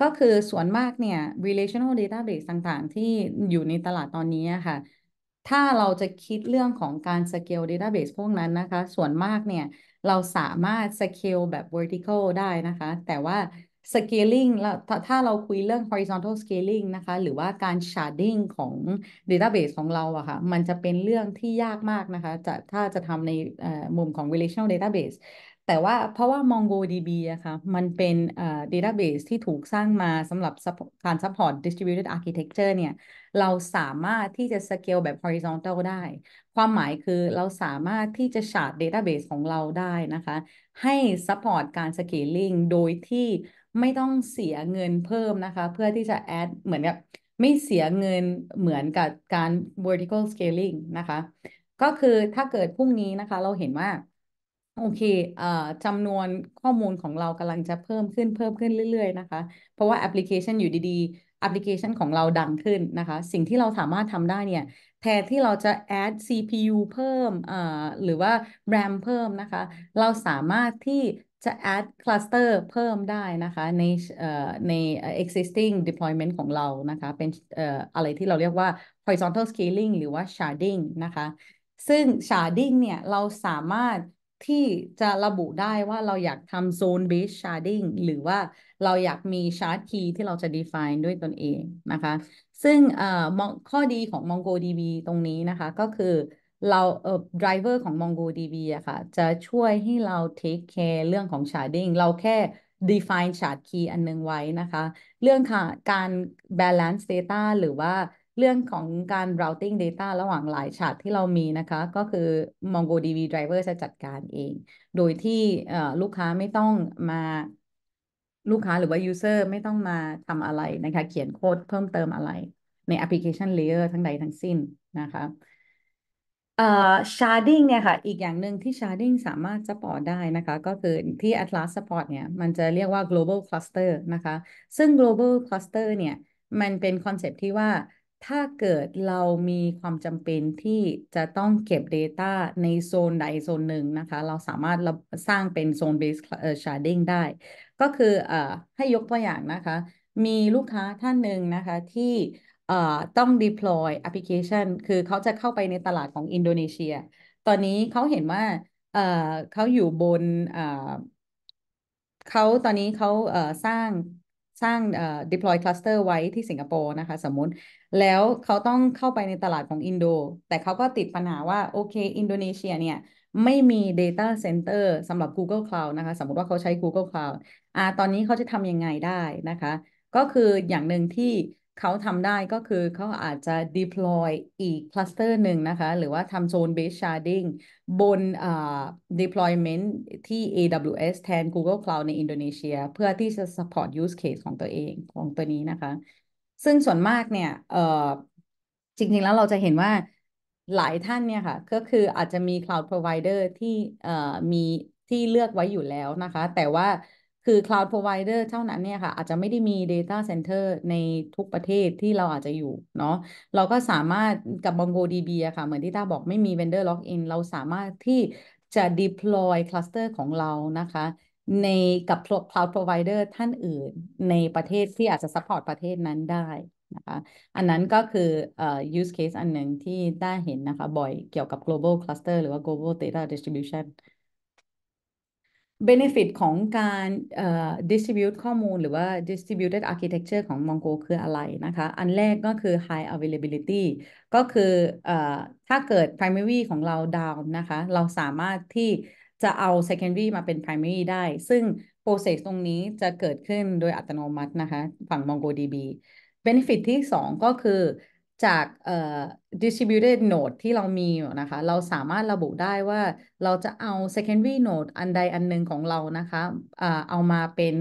ก็คือส่วนมากเนี่ย relational database ต่างๆที่อยู่ในตลาดตอนนี้ค่ะ ถ้าเราจะคิดเรื่องของการ scale database พวกนั้นนะคะ ส่วนมากเนี่ย เราสามารถ scale แบบ vertical ได้นะคะ แต่ว่า scaling แล้วถ้าเราคุยเรื่อง horizontal scaling นะคะ หรือว่าการ sharding ของ database ของเราอะค่ะ มันจะเป็นเรื่องที่ยากมากนะคะ จะถ้าจะทำในมุมของ relational database แต่ว่าเพราะว่า MongoDB อะค่ะมันเป็น เอ่อ database ที่ถูกสร้างมาสำหรับการ support distributed architecture เนี่ย เราสามารถที่จะ scale แบบ horizontal ได้ ความหมายคือเราสามารถที่จะฉาดด database ของเราได้นะคะ ให้ support การ scaling โดยที่ไม่ต้องเสียเงินเพิ่มนะคะ เพื่อที่จะ add เหมือนกับ ไม่เสียเงินเหมือนกับการ vertical scaling นะคะ ก็คือถ้าเกิดพรุ่งนี้นะคะเราเห็นว่าโอเค เอ่อจำนวนข้อมูลของเรากำลังจะเพิ่มขึ้นเพิ่มขึ้นเรื่อย ๆ นะคะ เพราะว่าแอปพลิเคชันอยู่ดีๆ แอปพลิเคชันของเราดังขึ้นนะคะ สิ่งที่เราสามารถทำได้เนี่ย แทนที่เราจะ add CPU เพิ่ม เอ่อ หรือว่า RAM เพิ่มนะคะ เราสามารถที่จะ add cluster เพิ่มได้นะคะใน เอ่อ ใน existing deployment ของเรานะคะ เป็น เอ่อ อะไรที่เราเรียกว่า horizontal scaling หรือว่า sharding นะคะ ซึ่ง sharding เนี่ย เราสามารถที่จะระบุได้ว่าเราอยากทำโซน based sharding หรือว่าเราอยากมี shard key ที่เราจะ define ด้วยตนเองนะคะ ซึ่งข้อดีของ MongoDB ตรงนี้นะคะก็คือเราเอ่อ driver ของ MongoDB อะค่ะจะช่วยให้เรา take care เรื่องของ sharding เราแค่ define shard key อันนึงไว้นะคะ เรื่องการ balance data หรือว่าเรื่องของการ routing data ระหว่างหลายฉากที่เรามีนะคะ ก็คือ MongoDB driver จะจัดการเอง โดยที่ลูกค้าไม่ต้องมาลูกค้าหรือว่า user ไม่ต้องมาทำอะไรนะคะ เขียนโค้ดเพิ่มเติมอะไร ใน application layer ทั้งใดทั้งสิ้นนะคะเอ sharding เนี่ยค่ะ อีกอย่างหนึ่งที่ sharding สามารถ support ได้นะคะ ก็คือที่ Atlas support เนี่ย มันจะเรียกว่า global cluster นะคะ ซึ่ง global cluster เนี่ย มันเป็นคอนเซปที่ว่าถ้าเกิดเรามีความจำเป็นที่จะต้องเก็บ Data ในโซนใดโซนหนึ่งนะคะ เราสามารถสร้างเป็นโซน based sharding ได้ ก็คืออให้ยกตัวอย่างนะคะ มีลูกค้าท่านหนึ่งนะคะที่ต้อง deploy application คือเขาจะเข้าไปในตลาดของอินโดนีเซีย ตอนนี้เขาเห็นว่าเขาอยู่บน เขาตอนนี้เขาสร้างสร้างเอ่อ deploy cluster ไว้ที่สิงคโปร์นะคะ สมมติแล้วเขาต้องเข้าไปในตลาดของ อินโด แต่เขาก็ติดปัญหาว่า โอเคอินโดนีเซียเนี่ยไม่มี Data Center สำหรับ Google Cloud นะคะ สมมติว่าเขาใช้ Google Cloud อ่าตอนนี้เขาจะทำยังไงได้นะคะ ก็คืออย่างหนึ่งที่เขาทำได้ก็คือเขาอาจจะ deploy อีก คลัสเตอร์หนึ่งนะคะ หรือว่าทำโซน based sharding บนอ่า deployment ที่ AWS แทน Google Cloud ในอินโดนีเซียเพื่อที่จะ support use case ของตัวเองของตัวนี้นะคะ ซึ่งส่วนมากเนี่ยเออจริง ๆ แล้วเราจะเห็นว่าหลายท่านเนี่ยค่ะ ก็คืออาจจะมี cloud provider ที่เอ่อมีที่เลือกไว้อยู่แล้วนะคะ แต่ว่าคือ Cloud Provider เท่านั้นเนี่ยค่ะ อาจจะไม่ได้มี Data Center ในทุกประเทศที่เราอาจจะอยู่เนาะเราก็สามารถกับ MongoDB อะค่ะ เหมือนที่ต้าบอกไม่มี Vendor Login เราสามารถที่จะ deploy cluster ของเรานะคะ ในกับ cloud provider ท่านอื่นในประเทศที่อาจจะ support ประเทศนั้นได้นะคะ อันนั้นก็คือเอ่อ use case อันหนึ่งที่ได้เห็นนะคะ บ่อยเกี่ยวกับ global cluster หรือว่า global data distribution benefit ของการเอ่อ distribute ข้อมูล หรือว่า distributed architecture ของ Mongo คืออะไรนะคะ อันแรกก็คือ high availability ก็คือเอ่อถ้าเกิด primary ของเรา down นะคะ เราสามารถที่จะเอา secondary มาเป็น primary ได้ ซึ่ง process ตรงนี้จะเกิดขึ้นโดยอัตโนมัตินะคะ ฝั่ง MongoDB benefit ที่ 2 ก็คือจาก distributed node ที่เรามีนะคะ เราสามารถระบุได้ว่าเราจะเอา secondary node อันใดอันหนึ่งของเรานะคะเอเอามาเป็น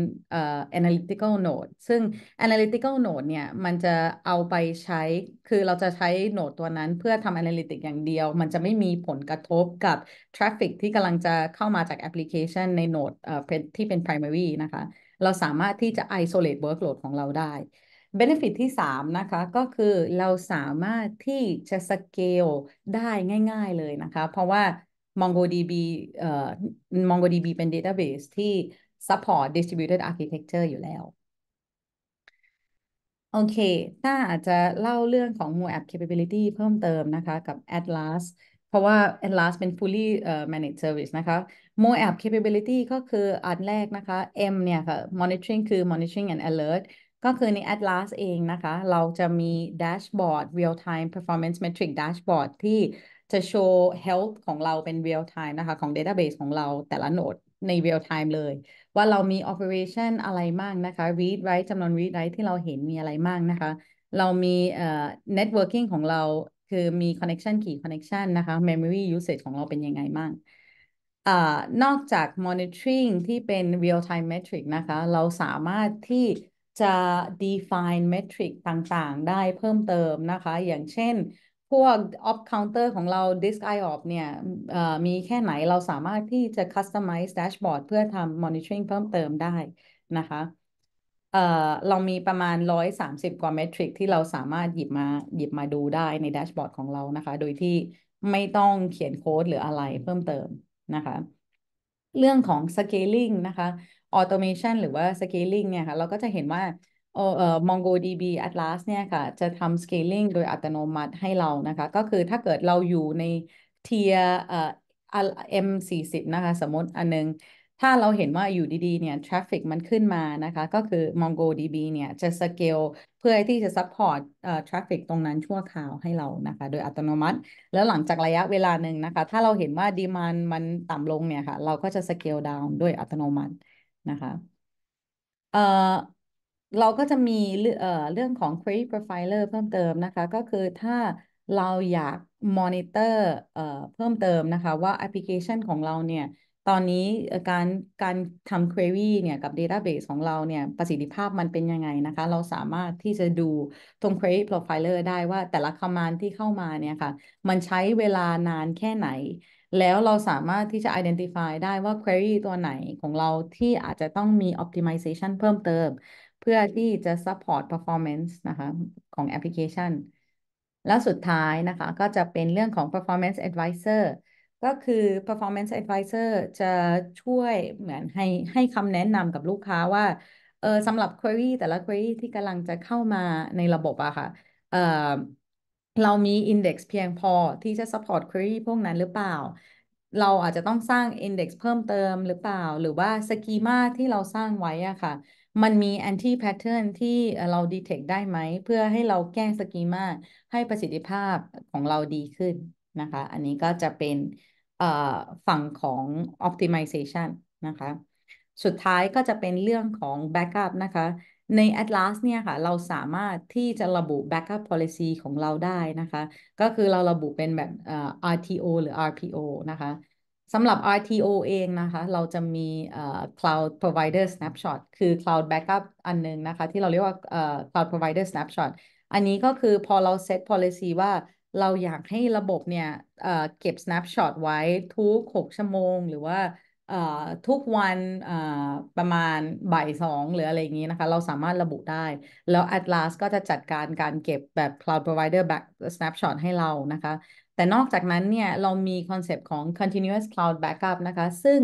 analytical node ซึ่ง analytical node เนี่ย มันจะเอาไปใช้ คือเราจะใช้ node ตัวนั้นเพื่อทำ analytic อย่างเดียว มันจะไม่มีผลกระทบกับ traffic ที่กำลังจะเข้ามาจาก application ใน node ที่เป็น primary นะคะ เราสามารถที่จะ isolate workload ของเราได้เบนฟิตที่สามนะคะ ก็คือเราสามารถที่จะสเกลได้ง่ายๆเลยนะคะ เพราะว่า MongoDB เอ่อ MongoDB เป็น Database ที่ support distributed architecture อยู่แล้ว โอเค ถ้าอาจจะเล่าเรื่องของ More App Capability เพิ่มเติมนะคะ กับ Atlas เพราะว่า Atlas เป็น fully uh, managed service นะคะ More App Capability ก็คืออันแรกนะคะ M เนี่ยค่ะ monitoring คือ monitoring and alert ก็คือใน Atlas เองนะคะ เราจะมี Dashboard Real Time Performance Metric Dashboard ที่จะโชว์ health ของเราเป็น Real Time นะคะของ Database ของเราแต่ละโนดใน Real Time เลย ว่าเรามี Operation อะไรมากนะคะ Read Write จำนวน Read Write ที่เราเห็นมีอะไรมากนะคะ เรามีเอ่อ Networking ของเราคือมี Connection กี่ Connection นะคะ Memory Usage ของเราเป็นยังไงบ้างนอกจาก monitoring ที่เป็น real time metric นะคะ เราสามารถที่จะ define metric ต่าง ๆ ได้เพิ่มเติมนะคะ อย่างเช่น พวก off counter ของเรา disk i op เนี่ยมีแค่ไหน เราสามารถที่จะ customize dashboard เพื่อทำ monitoring เพิ่มเติมได้นะคะ เอ่อ เรามีประมาณร้อยสามสิบกว่าเมทริกที่เราสามารถหยิบมาหยิบมาดูได้ในแดชบอร์ดของเรานะคะ โดยที่ไม่ต้องเขียนโค้ด หรืออะไรเพิ่มเติมนะคะ เรื่องของ scaling นะคะออโตเมชันหรือว่าสเกลลิงเนี่ยค่ะ เราก็จะเห็นว่าเออเออ MongoDB Atlas เนี่ยค่ะจะทำสเกลลิงโดยอัตโนมัติให้เรานะคะ ก็คือถ้าเกิดเราอยู่ในเทียเอ่อสิบนะคะสมมติอันนึง ถ้าเราเห็นว่าอยู่ดีๆเนี่ยทราฟฟิกมันขึ้นมานะคะ ก็คือ MongoDB เนี่ยจะสเกลเพื่อที่จะัพพอร์ตเอ่อทราฟฟิกตรงนั้นชั่วคราวให้เรานะคะโดยอัตโนมัติ แล้วหลังจากระยะเวลาหนึ่งนะคะ ถ้าเราเห็นว่าดีมันมันต่ำลงเนี่ยค่ะ เราก็จะสเกลดาวน์ด้วยอัตโนมัตินะคะ เอ่อ เราก็จะมีเอ่อเรื่องของ Query Profiler เพิ่มเติมนะคะ ก็คือถ้าเราอยาก monitor เอ่อ เพิ่มเติมนะคะ ว่าแอปพลิเคชันของเราเนี่ย ตอนนี้การการทำ Query เนี่ยกับ Database ของเราเนี่ย ประสิทธิภาพมันเป็นยังไงนะคะ เราสามารถที่จะดูตรง Query Profiler ได้ว่าแต่ละ command ที่เข้ามาเนี่ยค่ะ มันใช้เวลานานแค่ไหนแล้วเราสามารถที่จะ identify ได้ว่า query ตัวไหนของเราที่อาจจะต้องมี optimization เพิ่มเติม เพื่อที่จะ support performance นะคะ ของแอปพลิเคชันแล้วสุดท้ายนะคะก็จะเป็นเรื่องของ performance advisor ก็คือ performance advisor จะช่วยเหมือนให้ให้คำแนะนำกับลูกค้าว่าเออสำหรับ query แต่ละ query ที่กำลังจะเข้ามาในระบบอะค่ะเอ่อเรามี Index เพียงพอที่จะ support query พวกนั้นหรือเปล่า เราอาจจะต้องสร้าง Index เพิ่มเติมหรือเปล่า หรือว่า Schema ที่เราสร้างไว้อะค่ะ มันมี anti pattern ที่เรา detect ได้ไหม เพื่อให้เราแก้ Schema ให้ประสิทธิภาพของเราดีขึ้นนะคะ อันนี้ก็จะเป็นฝั่งของ optimization นะคะ สุดท้ายก็จะเป็นเรื่องของ backup นะคะใน Atlas เนี่ยค่ะ เราสามารถที่จะระบุ backup policy ของเราได้นะคะ ก็คือเราระบุเป็นแบบ RTO หรือ RPO นะคะสำหรับ RTO เองนะคะ เราจะมี cloud provider snapshot คือ cloud backup อันนึงนะคะ ที่เราเรียกว่า cloud provider snapshot อันนี้ก็คือพอเราเซต policy ว่าเราอยากให้ระบบเนี่ยเก็บ snapshot ไว้ทุก 6ชั่วโมงหรือว่าทุกวันประมาณบ่ายสองหรืออะไรอย่างนี้นะคะ เราสามารถระบุได้ แล้ว Atlas ก็จะจัดการการเก็บแบบ Cloud Provider Back Snapshot ให้เรานะคะ แต่นอกจากนั้นเนี่ย เรามีคอนเซปต์ของ continuous cloud backup นะคะ ซึ่ง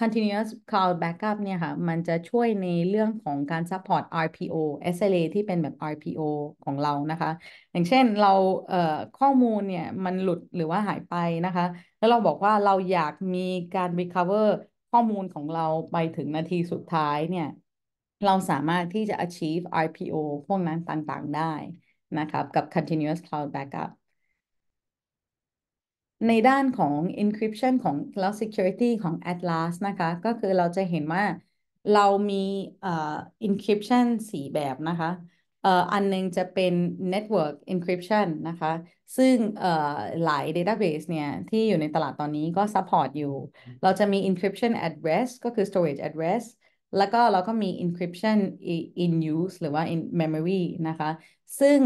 continuous cloud backup เนี่ยค่ะ มันจะช่วยในเรื่องของการ support RPO SLA ที่เป็นแบบ RPO ของเรานะคะ อย่างเช่นเราเอ่อข้อมูลเนี่ยมันหลุดหรือว่าหายไปนะคะ แล้วเราบอกว่าเราอยากมีการ recover ข้อมูลของเราไปถึงนาทีสุดท้ายเนี่ย เราสามารถที่จะ achieve RPO พวกนั้นต่างๆได้นะครับ กับ continuous cloud backup ในด้านของ encryption ของ cloud security ของ Atlas นะคะ ก็คือเราจะเห็นว่าเรามี uh, encryption สี่แบบนะคะ uh, อันนึงจะเป็น network encryption นะคะ ซึ่ง uh, หลาย database เนี่ย ที่อยู่ในตลาดตอนนี้ก็ support อยู่ เราจะมี encryption a d d r e s s ก็คือ storage a d d r e s s แล้วก็เราก็มี encryption in use หรือว่า in memory นะคะซึ่ง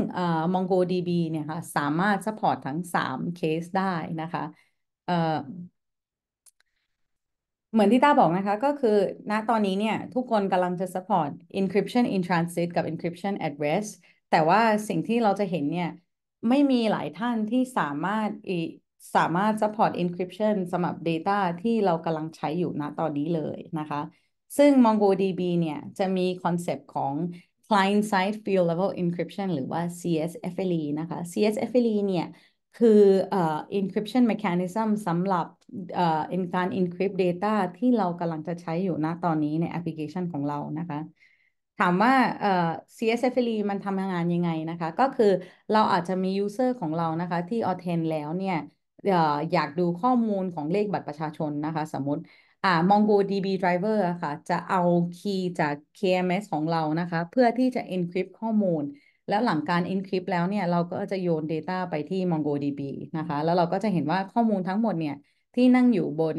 MongoDB เนี่ยค่ะสามารถซัพพอร์ต ทั้ง 3 เคสได้นะคะ เหมือนที่ต้าบอกนะคะ ก็คือณตอนนี้เนี่ย ทุกคนกำลังจะ support encryption in transit กับ encryption at rest แต่ว่าสิ่งที่เราจะเห็นเนี่ย ไม่มีหลายท่านที่สามารถสามารถ support encryption สำหรับ data ที่เรากำลังใช้อยู่ณตอนนี้เลยนะคะ ซึ่ง MongoDB เนี่ย จะมีคอนเซปต์ของ client side field level encryption หรือว่า CSFLE นะคะ CSFLE เนี่ย คือ u อ่อ encryption mechanism สำหรับ u อ่อการ encrypt data ที่เรากำลังจะใช้อยู่นะตอนนี้ในแอปพลิเคชันของเรานะคะ ถามว่า u อ่ CSFLE มันทำงานยังไงนะคะ ก็คือเราอาจจะมี user ของเรานะคะ ที่ a u t h e n แล้วเนี่ยอยากดูข้อมูลของเลขบัตรประชาชนนะคะสมมติอ่า MongoDB driver ค่ะ จะเอาคีย์จาก KMS ของเรานะคะ เพื่อที่จะ encrypt ข้อมูล แล้วหลังการ encrypt แล้วเนี่ย เราก็จะโยน Data ไปที่ MongoDB นะคะ แล้วเราก็จะเห็นว่าข้อมูลทั้งหมดเนี่ย ที่นั่งอยู่บน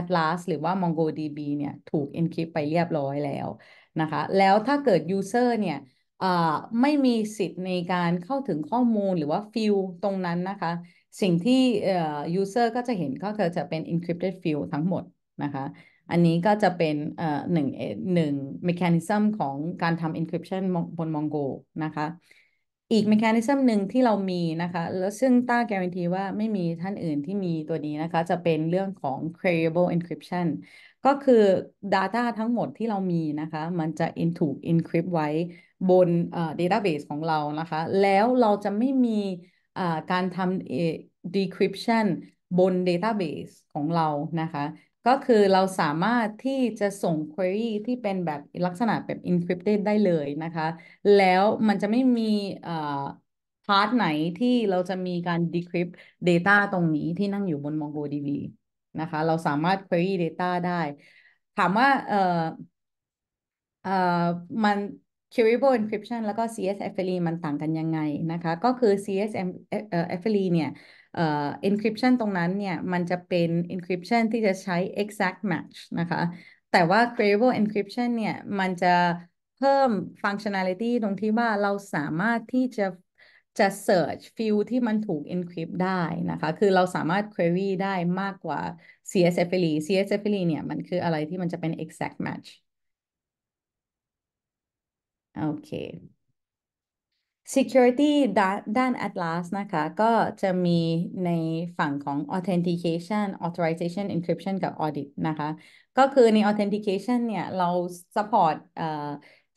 Atlas หรือว่า MongoDB เนี่ย ถูก encrypt ไปเรียบร้อยแล้วนะคะ แล้วถ้าเกิด user เนี่ยไม่มีสิทธิ์ในการเข้าถึงข้อมูลหรือว่า field ตรงนั้นนะคะ สิ่งที่ user ก็จะเห็นก็คือจะเป็น encrypted field ทั้งหมดนะคะ อันนี้ก็จะเป็นหนึ่งหนึ่งเมคานิซึมของการทำ encryption บนมองโกนะคะ อีกเมคานิซึมหนึ่งที่เรามีนะคะ แล้วซึ่งต้าการันตีว่าไม่มีท่านอื่นที่มีตัวนี้นะคะ จะเป็นเรื่องของ queryable encryption ก็คือ Data ทั้งหมดที่เรามีนะคะ มันจะถูก encrypt ไว้บนเ database ของเรานะคะ แล้วเราจะไม่มีการทำ decryption บน database ของเรานะคะก็คือเราสามารถที่จะส่ง query ที่เป็นแบบลักษณะแบบ encrypted ได้เลยนะคะ แล้วมันจะไม่มีอ่พาร์ทไหนที่เราจะมีการ decrypt data ตรงนี้ที่นั่งอยู่บน MongoDB นะคะ เราสามารถ query data ได้ ถามว่าเอ่อเอ่อมัน Curable Encryption แล้วก็ CS a f f i l i t e มันต่างกันยังไงนะคะ ก็คือ CS a f f i l i t e เนี่ยเอ่อ encryption ตรงนั้นเนี่ย มันจะเป็น encryption ที่จะใช้ exact match นะคะ แต่ว่า g r a v a b l e encryption เนี่ย มันจะเพิ่ม functionality ตรงที่ว่าเราสามารถที่จะจะ search field ที่มันถูก encrypt ได้นะคะ คือเราสามารถ query ได้มากกว่า CSFLE CSFLE เนี่ยมันคืออะไรที่มันจะเป็น exact match โอเค Security ด้าน Atlas นะคะ ก็จะมีในฝั่งของ Authentication Authorization Encryption กับ Audit นะคะ ก็คือใน Authentication เนี่ย เรา support เอ่อ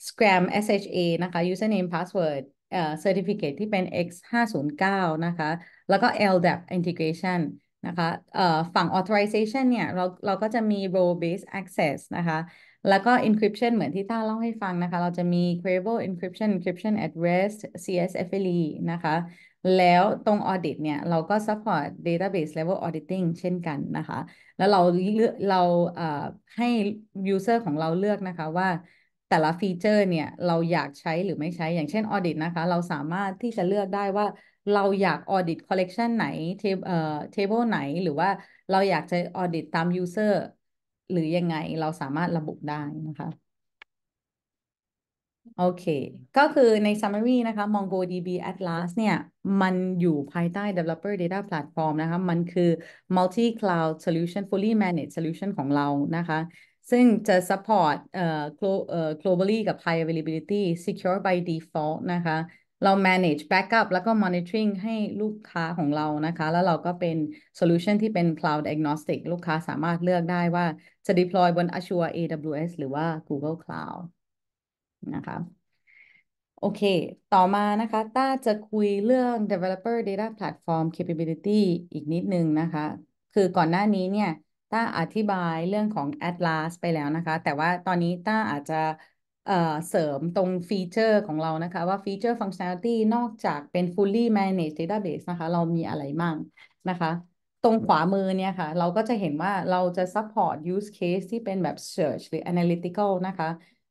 Scram SHA นะคะ Username Password เอ่อ Certificate ที่เป็น X509 นะคะ แล้วก็ LDAP Integration นะคะเอ่อฝั่ง Authorization เนี่ยเราเราก็จะมี Role Based Access นะคะแล้วก็ encryption เหมือนที่ต้าเล่าให้ฟังนะคะ เราจะมี queryable encryption encryption at rest CSFLE นะคะ แล้วตรง audit เนี่ย เราก็ support database level auditing เช่นกันนะคะ แล้วเราเลือกเราให้ user ของเราเลือกนะคะว่าแต่ละฟีเจอร์เนี่ย เราอยากใช้หรือไม่ใช้อย่างเช่น Audit นะคะ เราสามารถที่จะเลือกได้ว่าเราอยาก Audit Collection ไหนเทเอ่อ table ไหนหรือว่าเราอยากจะ Audit ตาม User หรือยังไงเราสามารถระบุได้นะคะ โอเค ก็คือใน summary นะคะ MongoDB Atlas เนี่ย มันอยู่ภายใต้ Developer Data Platform นะคะ มันคือ Multi Cloud Solution Fully Managed Solution ของเรานะคะ ซึ่งจะ support เอ่อ globally กับ high availability secure by default นะคะเรา manage backup แล้วก็ monitoring ให้ลูกค้าของเรานะคะ แล้วเราก็เป็น solution ที่เป็น cloud agnostic ลูกค้าสามารถเลือกได้ว่า จะ deploy บน Azure AWS หรือว่า Google Cloud นะคะ โอเค ต่อมานะคะต้าจะคุยเรื่อง developer data platform capability อีกนิดนึงนะคะ คือก่อนหน้านี้เนี่ยต้าอธิบายเรื่องของ Atlas ไปแล้วนะคะ แต่ว่าตอนนี้ต้าอาจจะเสริมตรงฟีเจอร์ของเรานะคะว่าฟีเจอร์ฟังชัน n a l i t y นอกจากเป็น fully managed database นะคะ เรามีอะไรบ้างนะคะ ตรงขวามือเนี่ยค่ะ เราก็จะเห็นว่าเราจะ support use case ที่เป็นแบบ search หรือ analytical นะคะ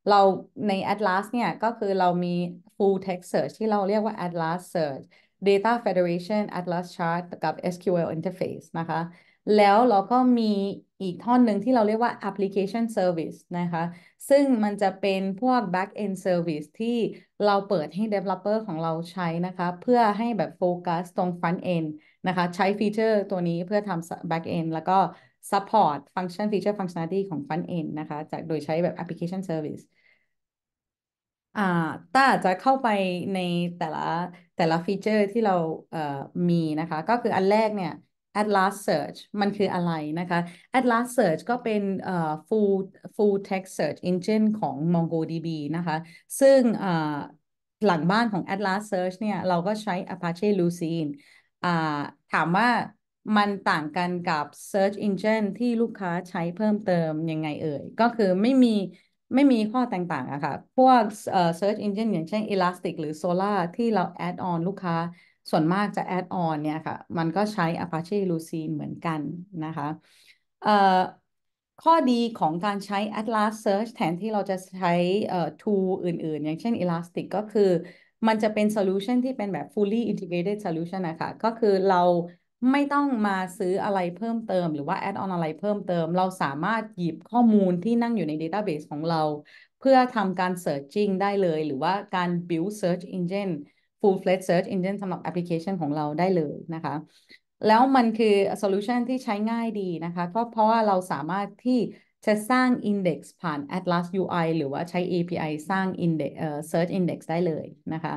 เราใน Atlas เนี่ย ก็คือเรามี full text search ที่เราเรียกว่า Atlas search data federation Atlas chart กับ SQL interface นะคะ แล้วเราก็มีอีกท่อนหนึ่งที่เราเรียกว่า application service นะคะ ซึ่งมันจะเป็นพวก back end service ที่เราเปิดให้ developer ของเราใช้นะคะ เพื่อให้แบบโฟกัสตรง front end นะคะ ใช้ฟีเจอร์ตัวนี้เพื่อทำ back end แล้วก็ support function feature functionality ของ front end นะคะ จากโดยใช้แบบ application service อ่าต้าจะเข้าไปในแต่ละ แต่ละฟีเจอร์ที่เราเอ่อมีนะคะ ก็คืออันแรกเนี่ย Atlas Search มันคืออะไรนะคะ Atlas Search ก็เป็น full full text search engine ของ MongoDB นะคะ ซึ่งหลังบ้านของ Atlas Search เนี่ย เราก็ใช้ Apache Lucene ถามว่ามันต่างกันกับ Search Engine ที่ลูกค้าใช้เพิ่มเติมยังไงเอ่ย ก็คือไม่มี ไม่มีข้อแตกต่างอะค่ะ พวก uh, search engine อย่างเช่น Elastic หรือ Solar ที่เรา add on ลูกค้าส่วนมากจะแอดออนเนี่ยค่ะ มันก็ใช้ Apache Lucene เหมือนกันนะคะ ข้อดีของการใช้ Atlas Search แทนที่เราจะใช้ tool อื่นๆ อย่างเช่น Elastic ก็คือ มันจะเป็น solution ที่เป็นแบบ fully integrated solution นะคะ ก็คือเราไม่ต้องมาซื้ออะไรเพิ่มเติม หรือว่า add on อะไรเพิ่มเติม เราสามารถหยิบข้อมูลที่นั่งอยู่ใน database ของเรา เพื่อทำการ searching ได้เลยหรือว่าการ build search engine full fledged search engine สำหรับแอปพลิเคชันของเราได้เลยนะคะ แล้วมันคือโซลูชันที่ใช้ง่ายดีนะคะก็เพราะว่าเราสามารถที่ จะสร้าง Index ผ่าน Atlas UI หรือว่าใช้ API สร้าง Index เอ่อ Search Index ได้เลยนะคะ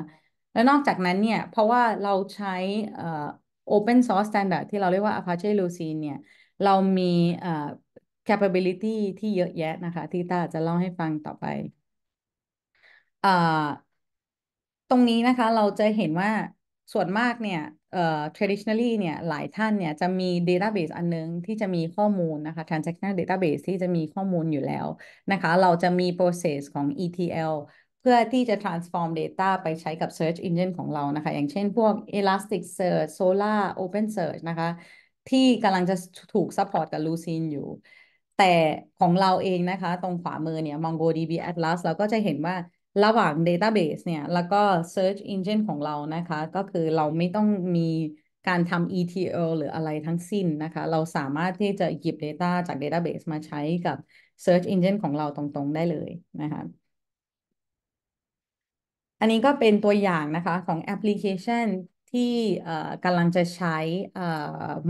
แล้วนอกจากนั้นเนี่ย เพราะว่าเราใช้เอ่อ Open Source Standard ที่เราเรียกว่า Apache Lucene เนี่ยเรามีเอ่อ capability ที่เยอะแยะนะคะ ที่ตาจะเล่าให้ฟังต่อไปอ่ารงนี้นะคะเราจะเห็นว่าส่วนมากเนี่ยเอ่อ traditionally เนี่ยหลายท่านเนี่ยจะมี database อันนึงที่จะมีข้อมูลนะคะ transactional database ที่จะมีข้อมูลอยู่แล้วนะคะ เราจะมี process ของ ETL เพื่อที่จะ transform data ไปใช้กับ search engine ของเรานะคะ อย่างเช่นพวก Elasticsearch Solar OpenSearch นะคะ ที่กำลังจะถูก support กับ Lucene อยู่ แต่ของเราเองนะคะ ตรงขวามือเนี่ย MongoDB Atlas เราก็จะเห็นว่าระหว่าง Database เนี่ย แล้วก็ Search Engine ของเรานะคะ ก็คือเราไม่ต้องมีการทำ ETL หรืออะไรทั้งสิ้นนะคะ เราสามารถที่จะหยิบ Data จาก Database มาใช้กับ Search Engine ของเราตรง ๆ ได้เลยนะคะ อันนี้ก็เป็นตัวอย่างนะคะของแอปพลิเคชันที่กำลังจะใช้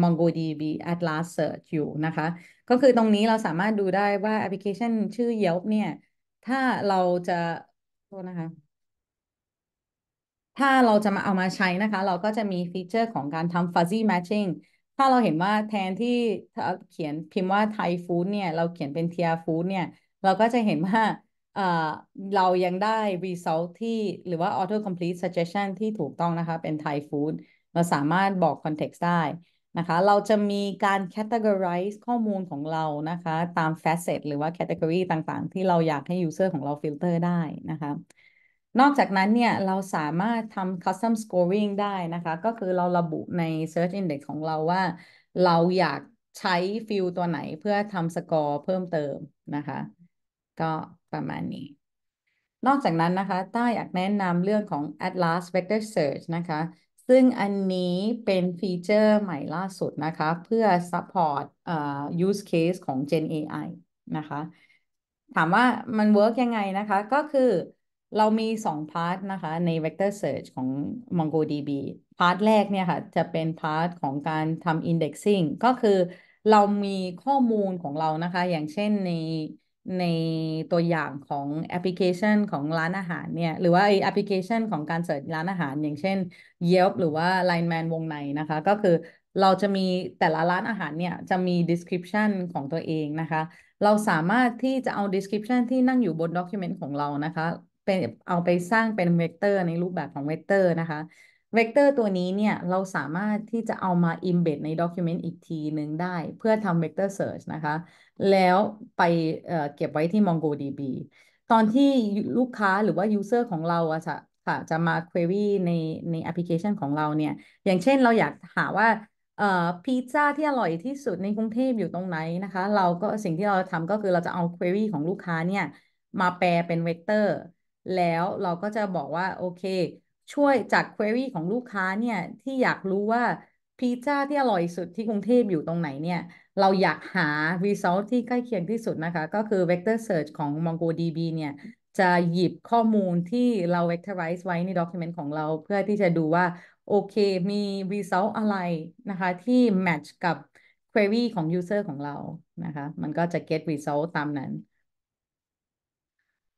MongoDB Atlas Search อยู่นะคะ ก็คือตรงนี้เราสามารถดูได้ว่าแอปพลิเคชันชื่อ Yelp เนี่ย ถ้าเราจะทษนะคะ ถ้าเราจะมาเอามาใช้นะคะ เราก็จะมีฟีเจอร์ของการทำ fuzzy matching ถ้าเราเห็นว่าแทนที่เขียนพิมพ์ว่าไทยฟู้ดเนี่ยเราเขียนเป็นเทียฟู้ดเนี่ยเราก็จะเห็นว่าเรายังได้ result ที่หรือว่า auto complete suggestion ที่ถูกต้องนะคะเป็น Thai food เราสามารถบอก context ได้นะคะ เราจะมีการ categorize ข้อมูลของเรานะคะ ตาม facet หรือว่า category ต่างๆ ที่เราอยากให้ user ของเรา filter ได้นะคะ นอกจากนั้นเนี่ย เราสามารถทำ custom scoring ได้นะคะ ก็คือเราระบุใน search index ของเราว่า เราอยากใช้ฟิลตัวไหนเพื่อทำสกอร์เพิ่มเติมนะคะ ก็ประมาณนี้ นอกจากนั้นนะคะต้าอยากแนะนำเรื่องของ Atlas Vector Search นะคะซึ่งอันนี้เป็นฟีเจอร์ใหม่ล่าสุดนะคะ เพื่อ support ตอ่า use case ของ Gen AI นะคะ ถามว่ามัน work ยังไงนะคะก็คือเรามีสองพาร์ทนะคะใน Vector Search ของ MongoDB พาร์ทแรกเนี่ยค่ะ จะเป็นพาร์ทของการทำ indexing ก็คือเรามีข้อมูลของเรานะคะ อย่างเช่นในในตัวอย่างของแอปพลิเคชันของร้านอาหารเนี่ยหรือว่าไอแอปพลิเคชันของการเสิร์ชร้านอาหาร อย่างเช่น Yelp หรือว่า Line Man วงในนะคะ ก็คือเราจะมีแต่ละร้านอาหารเนี่ยจะมี description ของตัวเองนะคะเราสามารถที่จะเอา description ที่นั่งอยู่บน document ของเรานะคะเป็นเอาไปสร้างเป็นเวกเตอร์ในรูปแบบของเวกเตอร์นะคะเวกเตอร์ตัวนี้เนี่ยเราสามารถที่จะเอามา embed ใน Document อีกทีหนึ่งได้เพื่อทำ Vector Search นะคะแล้วไปเเก็บไว้ที่ MongoDB ตอนที่ลูกค้าหรือว่า User ของเราอะจะค่ะจะมา Query ในในแอปพลิเคชันของเราเนี่ยอย่างเช่นเราอยากหาว่าพิซซ่าที่อร่อยที่สุดในกรุงเทพอยู่ตรงไหนนะคะ เราก็สิ่งที่เราทำก็คือเราจะเอา q คว r ีของลูกค้าเนี่ยมาแปลเป็นเวกเตอร์แล้วเราก็จะบอกว่าโอเคช่วยจากเควรี่ของลูกค้าเนี่ยที่อยากรู้ว่าพิซซ่าที่อร่อยสุดที่กรุงเทพอยู่ตรงไหนเนี่ยเราอยากหา Result ที่ใกล้เคียงที่สุดนะคะ ก็คือ Vector Search ของ MongoDB เนี่ย จะหยิบข้อมูลที่เรา Vectorize ไว้ใน Document ของเราเพื่อที่จะดูว่า โอเคมี Result อะไรนะคะที่ Match กับ Query ของ User ของเรานะคะ มันก็จะ get result ตามนั้น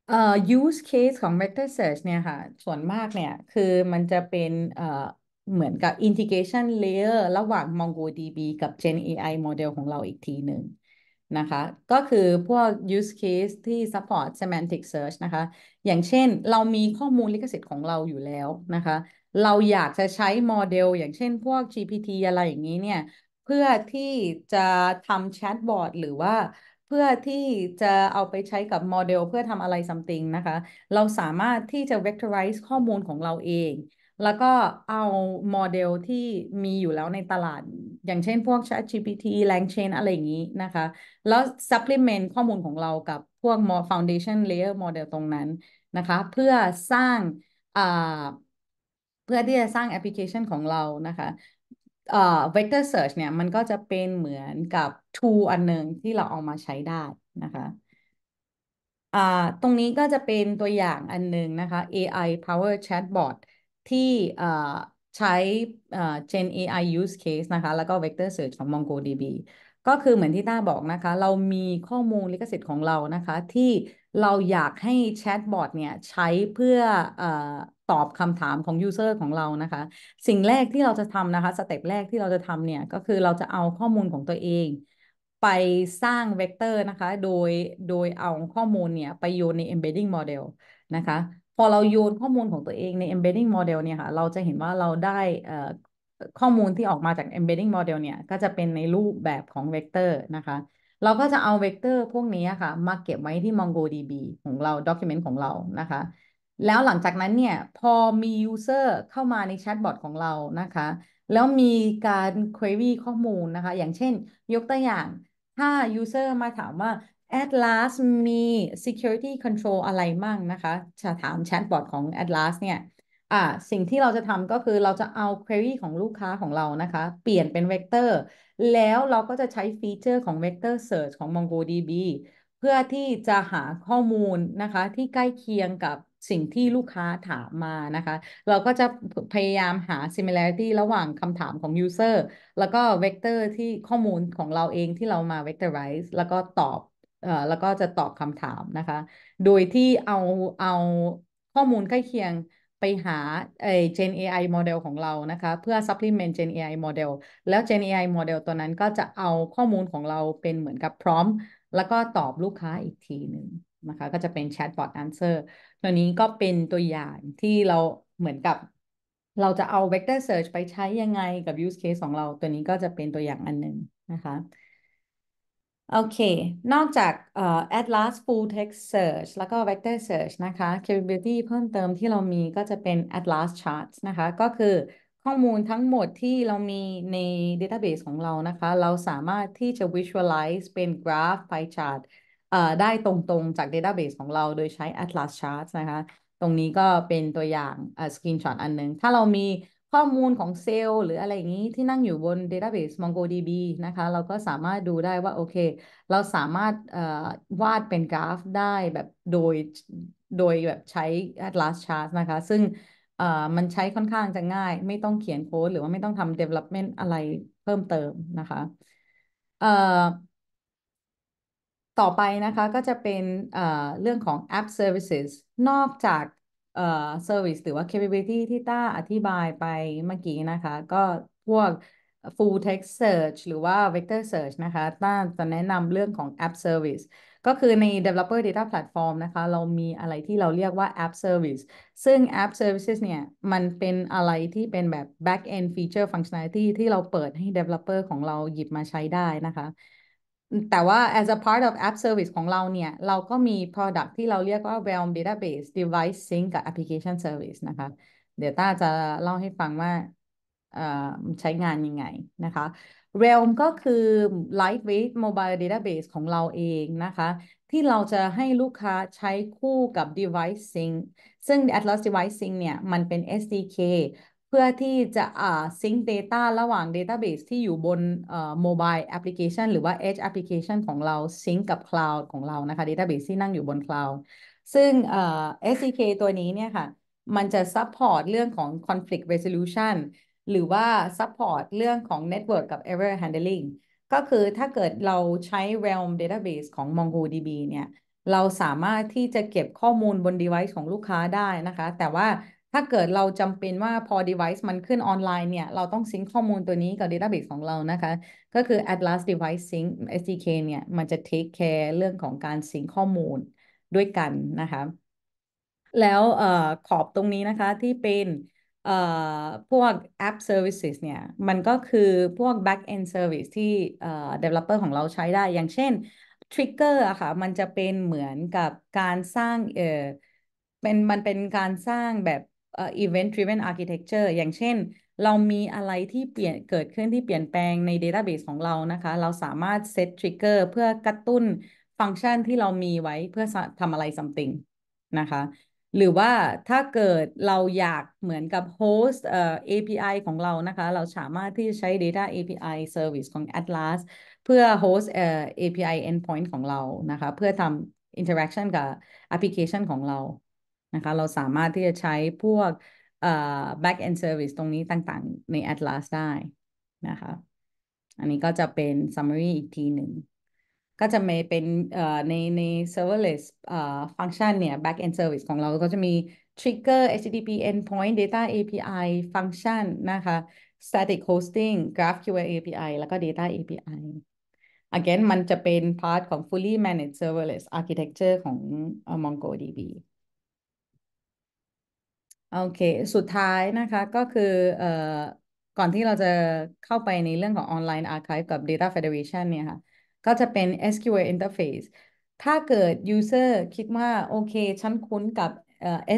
เอ่อ use case ของ vector search เนี่ยค่ะส่วนมากเนี่ยคือมันจะเป็นเอ่อเหมือนกับ integration layer ระหว่าง MongoDB กับ Gen AI model ของเราอีกทีหนึ่งนะคะ ก็คือพวก use case ที่ support semantic search นะคะ อย่างเช่นเรามีข้อมูลลิขสิทธิ์ของเราอยู่แล้วนะคะ เราอยากจะใช้โมเดลอย่างเช่นพวก GPT อะไรอย่างนี้เนี่ย เพื่อที่จะทำแชทบอทหรือว่าเพื่อที่จะเอาไปใช้กับ โมเดลเพื่อทำอะไรซัมติงนะคะ เราสามารถที่จะ vectorize ข้อมูลของเราเอง แล้วก็เอา โมเดลที่มีอยู่แล้วในตลาด อย่างเช่นพวก ChatGPT LangChain อะไรอย่างนี้นะคะ แล้ว supplement ข้อมูลของเรากับพวก foundation layer model ตรงนั้นนะคะ เพื่อสร้างเพื่อที่จะสร้างแอปพลิเคชันของเรานะคะเอ่อ vector search เนี่ยมันก็จะเป็นเหมือนกับ tool อันหนึ่งที่เราเอามาใช้ได้นะคะ อ่าตรงนี้ก็จะเป็นตัวอย่างอันหนึ่งนะคะ AI power chatbot ที่เอ่อใช้เอ่อ Gen AI use case นะคะแล้วก็ vector search ของ MongoDB ก็คือเหมือนที่ต้าบอกนะคะ เรามีข้อมูลลิขสิทธิ์ของเรานะคะ ที่เราอยากให้แชทบอทเนี่ยใช้เพื่อเอ่อตอบคำถามของยูเซอร์ของเรานะคะ สิ่งแรกที่เราจะทำนะคะ สเต็ปแรกที่เราจะทำเนี่ยก็คือเราจะเอาข้อมูลของตัวเอง ไปสร้างเวกเตอร์นะคะ โดยโดยเอาข้อมูลเนี่ยไปโยนใน embedding model นะคะพอเราโยนข้อมูลของตัวเองใน embedding model เนี่ยค่ะ เราจะเห็นว่าเราได้ข้อมูลที่ออกมาจาก embedding model เนี่ยก็จะเป็นในรูปแบบของเวกเตอร์นะคะเราก็จะเอาเวกเตอร์พวกนี้ค่ะมาเก็บไว้ที่ MongoDB ของเรา document ของเรานะคะแล้วหลังจากนั้นเนี่ย พอมียูเซอร์เข้ามาใน แชทบอทของเรานะคะ แล้วมีการ query ข้อมูลนะคะ อย่างเช่น ยกตัวอย่าง ถ้า user มาถามว่า Atlas มี security control อะไรมั่งนะคะ จะถาม แชทบอทของ Atlas เนี่ย อ่าสิ่งที่เราจะทำก็คือเราจะเอา query ของลูกค้าของเรานะคะ เปลี่ยนเป็นเวกเตอร์แล้วเราก็จะใช้ฟีเจอร์ของเวกเตอร์ search ของ MongoDB เพื่อที่จะหาข้อมูลนะคะที่ใกล้เคียงกับสิ่งที่ลูกค้าถามมานะคะ เราก็จะพยายามหา similarity ระหว่างคำถามของ user แล้วก็ vector ที่ข้อมูลของเราเองที่เรามา vectorize แล้วก็ตอบเอ่อแล้วก็จะตอบคำถามนะคะ โดยที่เอาเอาข้อมูลใกล้เคียงไปหาไอ้ Gen AI model ของเรานะคะ เพื่อ supplement Gen AI model แล้ว Gen AI model ตัวนั้นก็จะเอาข้อมูลของเราเป็นเหมือนกับพร้อมแล้วก็ตอบลูกค้าอีกทีหนึ่งนะคะ ก็จะเป็น Chatbot Answer ตัวนี้ก็เป็นตัวอย่างที่เราเหมือนกับเราจะเอา Vector Search ไปใช้ยังไงกับ Use Case ของเรา ตัวนี้ก็จะเป็นตัวอย่างอันหนึ่งนะคะ โอเค นอกจาก uh, Atlas Full Text Search แล้วก็ Vector Search นะคะ Capability เพิ่มเติมที่เรามีก็จะเป็น Atlas Charts นะคะ ก็คือข้อมูลทั้งหมดที่เรามีใน Database ของเรานะคะ เราสามารถที่จะ Visualize เป็นกราฟ pie chart ได้ตรงๆจาก Database ของเราโดยใช้ Atlas Charts นะคะ ตรงนี้ก็เป็นตัวอย่างสกรีนช็อตอันหนึ่งถ้าเรามีข้อมูลของเซลล์ หรืออะไรอย่างนี้ที่นั่งอยู่บน Database MongoDB นะคะ เราก็สามารถดูได้ว่า โอเค เราสามารถวาดเป็นกราฟได้แบบ โดยโดยแบบใช้ Atlas Charts นะคะ ซึ่งมันใช้ค่อนข้างจะง่าย ไม่ต้องเขียนโค้ดหรือว่าไม่ต้องทำ development อะไรเพิ่มเติมนะคะต่อไปนะคะ ก็จะเป็นเรื่องของ App Services นอกจากเอ่อ Service หรือว่า Capability ที่ต้าอธิบายไปเมื่อกี้นะคะ ก็พวก Full Text Search หรือว่า Vector Search นะคะ ต้าจะแนะนำเรื่องของ App Service ก็คือใน Developer Data Platform นะคะ เรามีอะไรที่เราเรียกว่า App Service ซึ่ง App Services เนี่ย มันเป็นอะไรที่เป็นแบบ Back End Feature Functionality ที่เราเปิดให้ Developer ของเราหยิบมาใช้ได้นะคะแต่ว่า as a part of app service ของเราเนี่ย เราก็มี product ที่เราเรียกว่า Realm Database Device Sync กับ Application Service นะคะเดี๋ยวต้าจะเล่าให้ฟังว่าใช้งานยังไงนะคะ Realm ก็คือ Lightweight Mobile Database ของเราเองนะคะ ที่เราจะให้ลูกค้าใช้คู่กับ Device Sync ซึ่ง Atlas Device Sync เนี่ย มันเป็น SDK เพื่อที่จะอ่าซิงค์ Data ระหว่าง Database ที่อยู่บนเอ่อ Mobile Application หรือว่า Edge Application ของเราซิงค์กับ Cloud ของเรานะคะ Database ที่นั่งอยู่บน Cloud ซึ่งเอ่อ SDK ตัวนี้เนี่ยค่ะมันจะซัพพอร์ตเรื่องของ Conflict Resolution หรือว่าซัพพอร์ตเรื่องของ Network กับ Error Handling ก็คือถ้าเกิดเราใช้ Realm Database ของ MongoDB เนี่ยเราสามารถที่จะเก็บข้อมูลบน device ของลูกค้าได้นะคะ แต่ว่าถ้าเกิดเราจำเป็นว่าพอ device มันขึ้นออนไลน์เนี่ย เราต้องซิงค์ข้อมูลตัวนี้กับ database ของเรานะคะ ก็คือ Atlas Device Sync SDK เนี่ย มันจะ take care เรื่องของการซิงค์ข้อมูลด้วยกันนะคะ แล้วอขอบตรงนี้นะคะที่เป็นพวก App Services เนี่ย มันก็คือพวก Backend Service ที่ Developer ของเราใช้ได้ อย่างเช่น Trigger อะค่ะมันจะเป็นเหมือนกับการสร้างเออเป็นมันเป็นการสร้างแบบ event driven architecture อย่างเช่น เรามีอะไรที่เปลี่ยนเกิดขึ้นที่เปลี่ยนแปลงใน database ของเรานะคะ เราสามารถ set trigger เพื่อกระตุ้นฟังก์ชัน ที่เรามีไว้เพื่อทำอะไร something นะคะ หรือว่าถ้าเกิดเราอยากเหมือนกับ host เอ่อ API ของเรานะคะ เราสามารถที่ใช้ data API service ของ Atlas เพื่อ host เอ่อ API endpoint ของเรานะคะ เพื่อทำ interaction กับ application ของเรานะคะเราสามารถที่จะใช้พวกเอ่อ back end service ตรงนี้ต่างๆ ใน Atlas ได้นะคะอันนี้ก็จะเป็น summary อีกทีหนึ่งก็จะมีเป็นเอ่อในใน serverless เอ่อ function เนี่ย back end service ของเราก็จะมี trigger HTTP endpoint data API function นะคะ static hosting GraphQL API แล้วก็ data API again มันจะเป็น part ของ fully managed serverless architecture ของ MongoDB โอเค สุดท้ายนะคะ ก็คือเอ่อก่อนที่เราจะเข้าไปในเรื่องของ Online Archive กับ Data Federation เนี่ยค่ะ ก็จะเป็น SQL Interface ถ้าเกิด User คิดว่า โอเค ฉันคุ้นกับ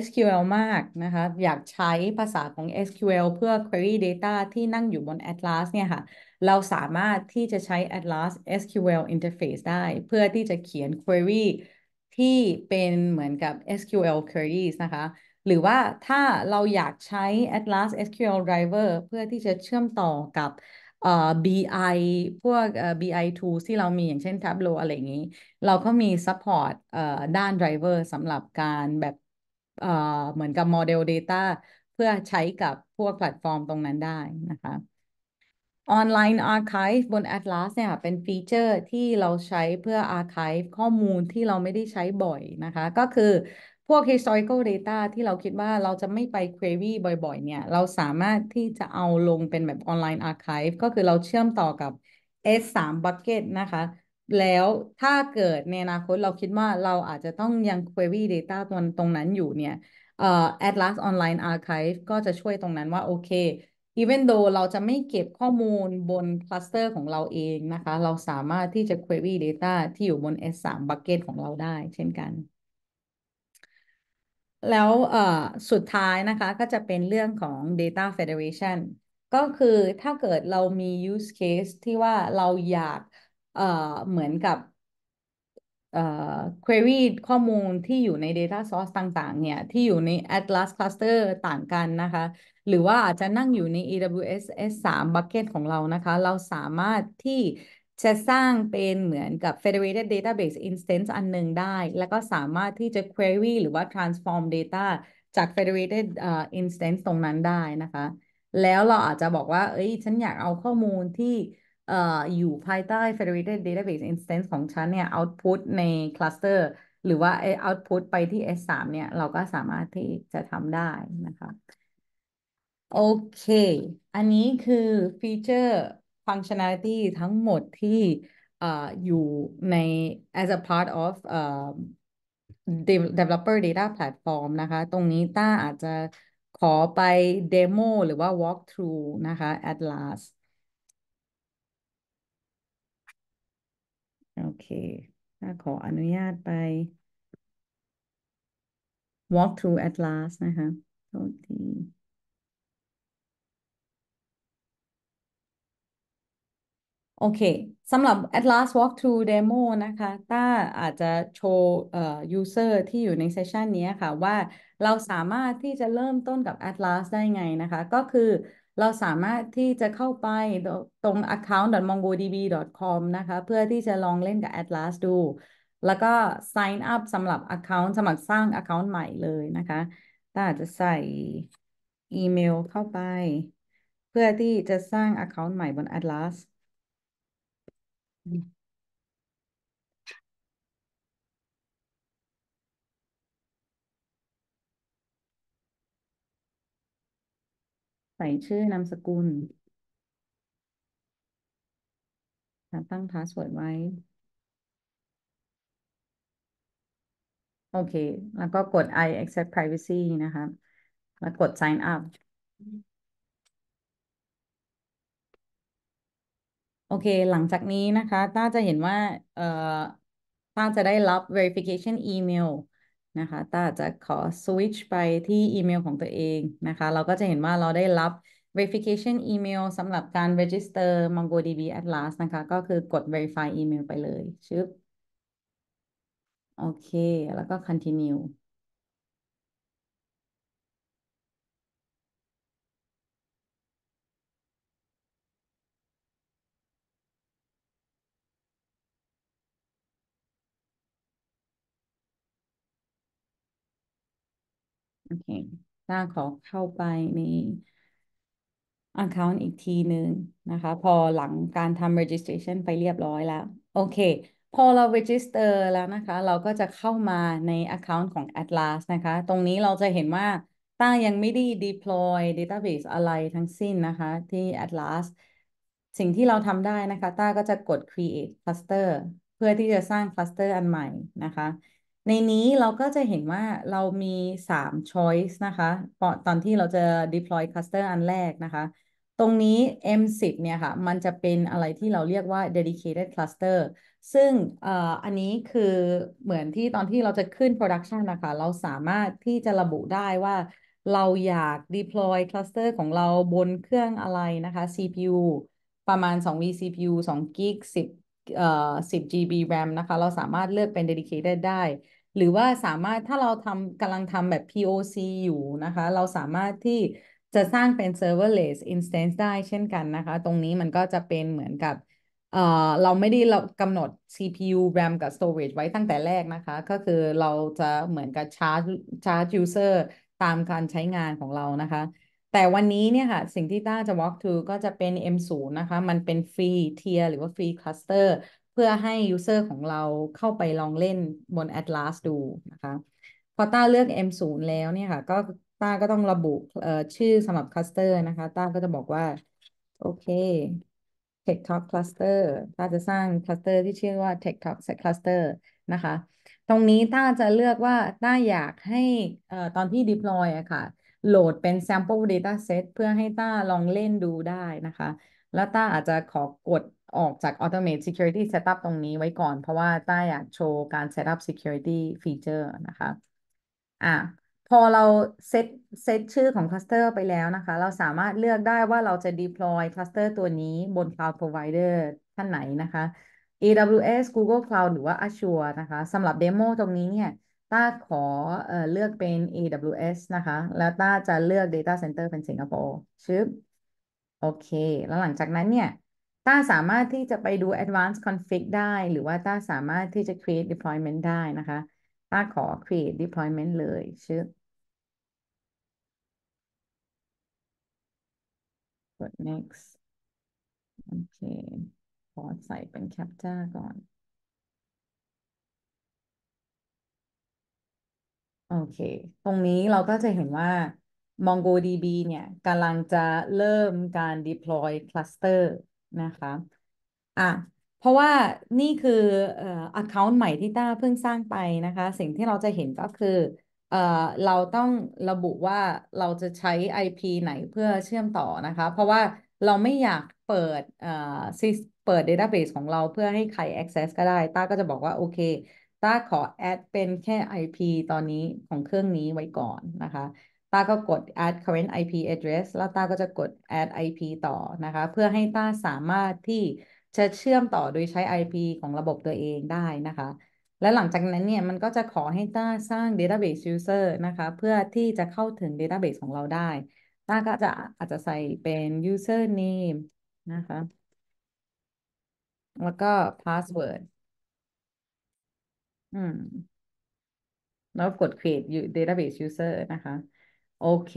SQL มากนะคะ อยากใช้ภาษาของ SQL เพื่อ Query Data ที่นั่งอยู่บน Atlas เนี่ยค่ะ เราสามารถที่จะใช้ Atlas SQL Interface ได้ เพื่อที่จะเขียน Query ที่เป็นเหมือนกับ SQL Queries นะคะหรือว่าถ้าเราอยากใช้ Atlas SQL Driver เพื่อที่จะเชื่อมต่อกับเอ่อ BI พวกเอ่อ BI tools ที่เรามีอย่างเช่น Tableau อะไรอย่างนี้ เราก็มี support เอ่อด้าน driver สำหรับการแบบเอ่อเหมือนกับ model data เพื่อใช้กับพวกแพลตฟอร์มตรงนั้นได้นะคะ Online Archive บน Atlas เนี่ยเป็นฟีเจอร์ที่เราใช้เพื่อ Archive ข้อมูลที่เราไม่ได้ใช้บ่อยนะคะ ก็คือพวก historical data ที่เราคิดว่าเราจะไม่ไป query บ่อยๆ เนี่ย เราสามารถที่จะเอาลงเป็นแบบ online archive ก็คือเราเชื่อมต่อกับ S3 bucket นะคะ แล้วถ้าเกิดในอนาคตเราคิดว่าเราอาจจะต้องยัง query data ตัวตรงนั้นอยู่เนี่ย uh, Atlas Online Archive ก็จะช่วยตรงนั้นว่าโอเค even though เราจะไม่เก็บข้อมูลบนคลัสเตอร์ของเราเองนะคะ เราสามารถที่จะ query data ที่อยู่บน S3 bucket ของเราได้เช่นกันแล้วสุดท้ายนะคะก็จะเป็นเรื่องของ data federation ก็คือถ้าเกิดเรามี use case ที่ว่าเราอยากเหมือนกับเอ่อ query ข้อมูลที่อยู่ใน data source ต่างๆ เนี่ยที่อยู่ใน Atlas cluster ต่างกันนะคะ หรือว่าอาจจะนั่งอยู่ใน AWS S3 bucket ของเรานะคะ เราสามารถที่จะสร้างเป็นเหมือนกับ federated database instance อันหนึ่งได้ แล้วก็สามารถที่จะ query หรือว่า transform data จาก federated uh, instance ตรงนั้นได้นะคะ แล้วเราอาจจะบอกว่า เอ้ย ฉันอยากเอาข้อมูลที่อ่ออยู่ภายใต้ federated database instance ของฉันเนี่ย output ใน cluster หรือว่า output ไปที่ S3 เนี่ย เราก็สามารถที่จะทำได้นะคะ โอเค อันนี้คือฟีเจอร์ฟังก์ชัน a l i t y ทั้งหมดที่อยู่ใน as a part of developer data platform นะคะ ตรงนี้ต้าอาจจะขอไปเดโมหรือว่า walk through นะคะ Atlas โอเคถ้าขออนุญาตไป walk through Atlas นะคะโทษทีโอเคสำหรับ Atlas Walkthrough Demo นะคะต้าอาจจะโชว์เอ่อ user ที่อยู่ในเซสชันนี้ค่ะ ว่าเราสามารถที่จะเริ่มต้นกับ Atlas ได้ไงนะคะ ก็คือเราสามารถที่จะเข้าไปตรง account.mongodb.com นะคะ เพื่อที่จะลองเล่นกับ Atlas ดู แล้วก็ sign up สำหรับ account สมัครสร้าง account ใหม่เลยนะคะต้าจจะใส่อีเมลเข้าไป เพื่อที่จะสร้าง account ใหม่บน Atlas ใส่ชื่อนามสกุล ตั้งพาสเวิร์ดไว้ โอเค แล้วก็กด I accept privacy นะคะแล้วกด sign up โอเค หลังจากนี้นะคะต้าจะเห็นว่า เอ่อต้าจะได้รับ verification email นะคะต้าจะขอ switch ไปที่อีเมลของตัวเองนะคะ เราก็จะเห็นว่าเราได้รับ verification email สำหรับการ register MongoDB Atlas นะคะ ก็คือกด verify email ไปเลย ชึบ โอเค แล้วก็ continue โอเคถ้าขอเข้าไปใน Account อีกทีหนึ่งนะคะ พอหลังการทำ registration ไปเรียบร้อยแล้ว โอเค พอเรา register แล้วนะคะ เราก็จะเข้ามาใน Account ของ Atlas นะคะ ตรงนี้เราจะเห็นว่าต้ายังไม่ได้ deploy database อะไรทั้งสิ้นนะคะ ที่ Atlas สิ่งที่เราทำได้นะคะต้าก็จะกด create cluster เพื่อที่จะสร้าง cluster อันใหม่นะคะในนี้เราก็จะเห็นว่าเรามี 3 choice นะคะตอนที่เราจะ deploy cluster อันแรกนะคะ ตรงนี้ M10 เนี่ยค่ะ มันจะเป็นอะไรที่เราเรียกว่า dedicated cluster ซึ่งอันนี้คือเหมือนที่ตอนที่เราจะขึ้น production นะคะ เราสามารถที่จะระบุได้ว่าเราอยาก deploy cluster ของเราบนเครื่องอะไรนะคะ CPU ประมาณ 2 v CPU 2 g ิก10เอ่อ10 GB RAM นะคะ เราสามารถเลือกเป็น dedicated ได้หรือว่าสามารถถ้าเราทำกำลังทำแบบ POC อยู่นะคะ เราสามารถที่จะสร้างเป็น serverless instance ได้เช่นกันนะคะ ตรงนี้มันก็จะเป็นเหมือนกับเอ่อเราไม่ได้เรากำหนด CPU RAM กับ storage ไว้ตั้งแต่แรกนะคะ ก็คือเราจะเหมือนกับชาร์จชาร์จ user ตามการใช้งานของเรานะคะ แต่วันนี้เนี่ยค่ะ สิ่งที่ต้าจะ walk through ก็จะเป็น M0 นะคะ มันเป็น free tier หรือว่า free cluster พื่อให้ยูเซอร์ของเราเข้าไปลองเล่นบน Atlas ดูนะคะพอต้าเลือก M0 แล้วเนี่ยค่ะก็ต้าก็ต้องระบุชื่อสำหรับคลัสเตอร์นะคะต้าก็จะบอกว่าโอเค TikTok Cluster ต้าจะสร้างคลัสเตอร์ที่ชื่อว่า TikTok Cluster นะคะตรงนี้ต้าจะเลือกว่าต้าอยากให้ตอนที่ deploy อะค่ะโหลดเป็น sample data set เพื่อให้ต้าลองเล่นดูได้นะคะ แล้วต้าอาจจะขอกดออกจาก Automate Security Setup ตรงนี้ไว้ก่อนเพราะว่าต้าอยากโชว์การ Setup Security Feature นะคะอ่ะพอเราเซตเซตชื่อของคลัสเตอร์ไปแล้วนะคะ เราสามารถเลือกได้ว่าเราจะ deploy คลัสเตอร์ตัวนี้บน Cloud Provider ท่านไหนนะคะ AWS Google Cloud หรือว่า Azure นะคะสำหรับเดโมตรงนี้เนี่ยต้าขอเอ่อเลือกเป็น AWS นะคะ แล้วต้าจะเลือก Data Center เป็นสิงคโปร์ ชึบ โอเค แล้วหลังจากนั้นเนี่ยต้าสามารถที่จะไปดู advanced config ได้หรือว่าต้าสามารถที่จะ create deployment ได้นะคะต้าขอ create deployment เลย ชื่อ กด next โอเค ขอ ใส่เป็น captcha ก่อน โอเค ตรงนี้เราก็จะเห็นว่า MongoDB เนี่ยกำลังจะเริ่มการ deploy cluster นะคะ อ่ะ เพราะว่านี่คือ เอ่อ account ใหม่ที่ต้าเพิ่งสร้างไปนะคะ สิ่งที่เราจะเห็นก็คือ เอ่อ เราต้องระบุว่าเราจะใช้ IP ไหนเพื่อเชื่อมต่อนะคะ เพราะว่าเราไม่อยากเปิด เอ่อ เปิด database ของเราเพื่อให้ใคร access ก็ได้ ต้าก็จะบอกว่า โอเค ต้าขอแอดเป็นแค่ IP ตอนนี้ของเครื่องนี้ไว้ก่อนนะคะาก็กด add current IP address แล้วต้าก็จะกด add IP ต่อนะคะ เพื่อให้ต้าสามารถที่จะเชื่อมต่อโดยใช้ IP ของระบบตัวเองได้นะคะ และหลังจากนั้นเนี่ยมันก็จะขอให้ต้าสร้าง database user นะคะ เพื่อที่จะเข้าถึง database ของเราได้ต้าก็จะอาจจะใส่เป็น user name นะคะ แล้วก็ password อืมแล้วกด create database user นะคะโอเค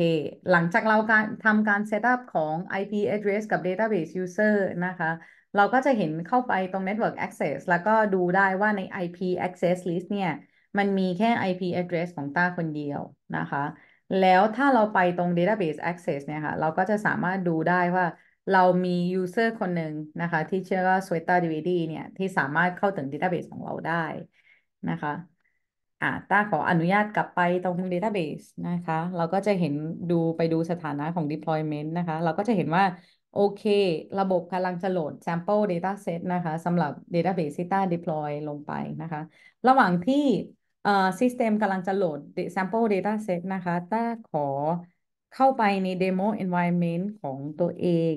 หลังจากเราการทำการซตอัพของ IP address กับ database user นะคะ เราก็จะเห็นเข้าไปตรง network access แล้วก็ดูได้ว่าใน IP access list เนี่ย มันมีแค่ IP address ของต้าคนเดียวนะคะ แล้วถ้าเราไปตรง database access เนี่ยค่ะ เราก็จะสามารถดูได้ว่าเรามี user คนหนึ่งนะคะ ที่ชื่อว่า s w e a t e r d i v d เนี่ย ที่สามารถเข้าถึง database ของเราได้นะคะอ่าต้าขออนุญาตกลับไปตรง Database นะคะ เราก็จะเห็นดูไปดูสถานะของ Deployment นะคะ เราก็จะเห็นว่า โอเค ระบบกำลังจะโหลด Sample Dataset นะคะสำหรับ Database ที่ต้า Deploy ลงไปนะคะ ระหว่างที่เอ่อ System กำลังจะโหลด Sample Dataset นะคะต้าขอเข้าไปใน Demo Environment ของตัวเอง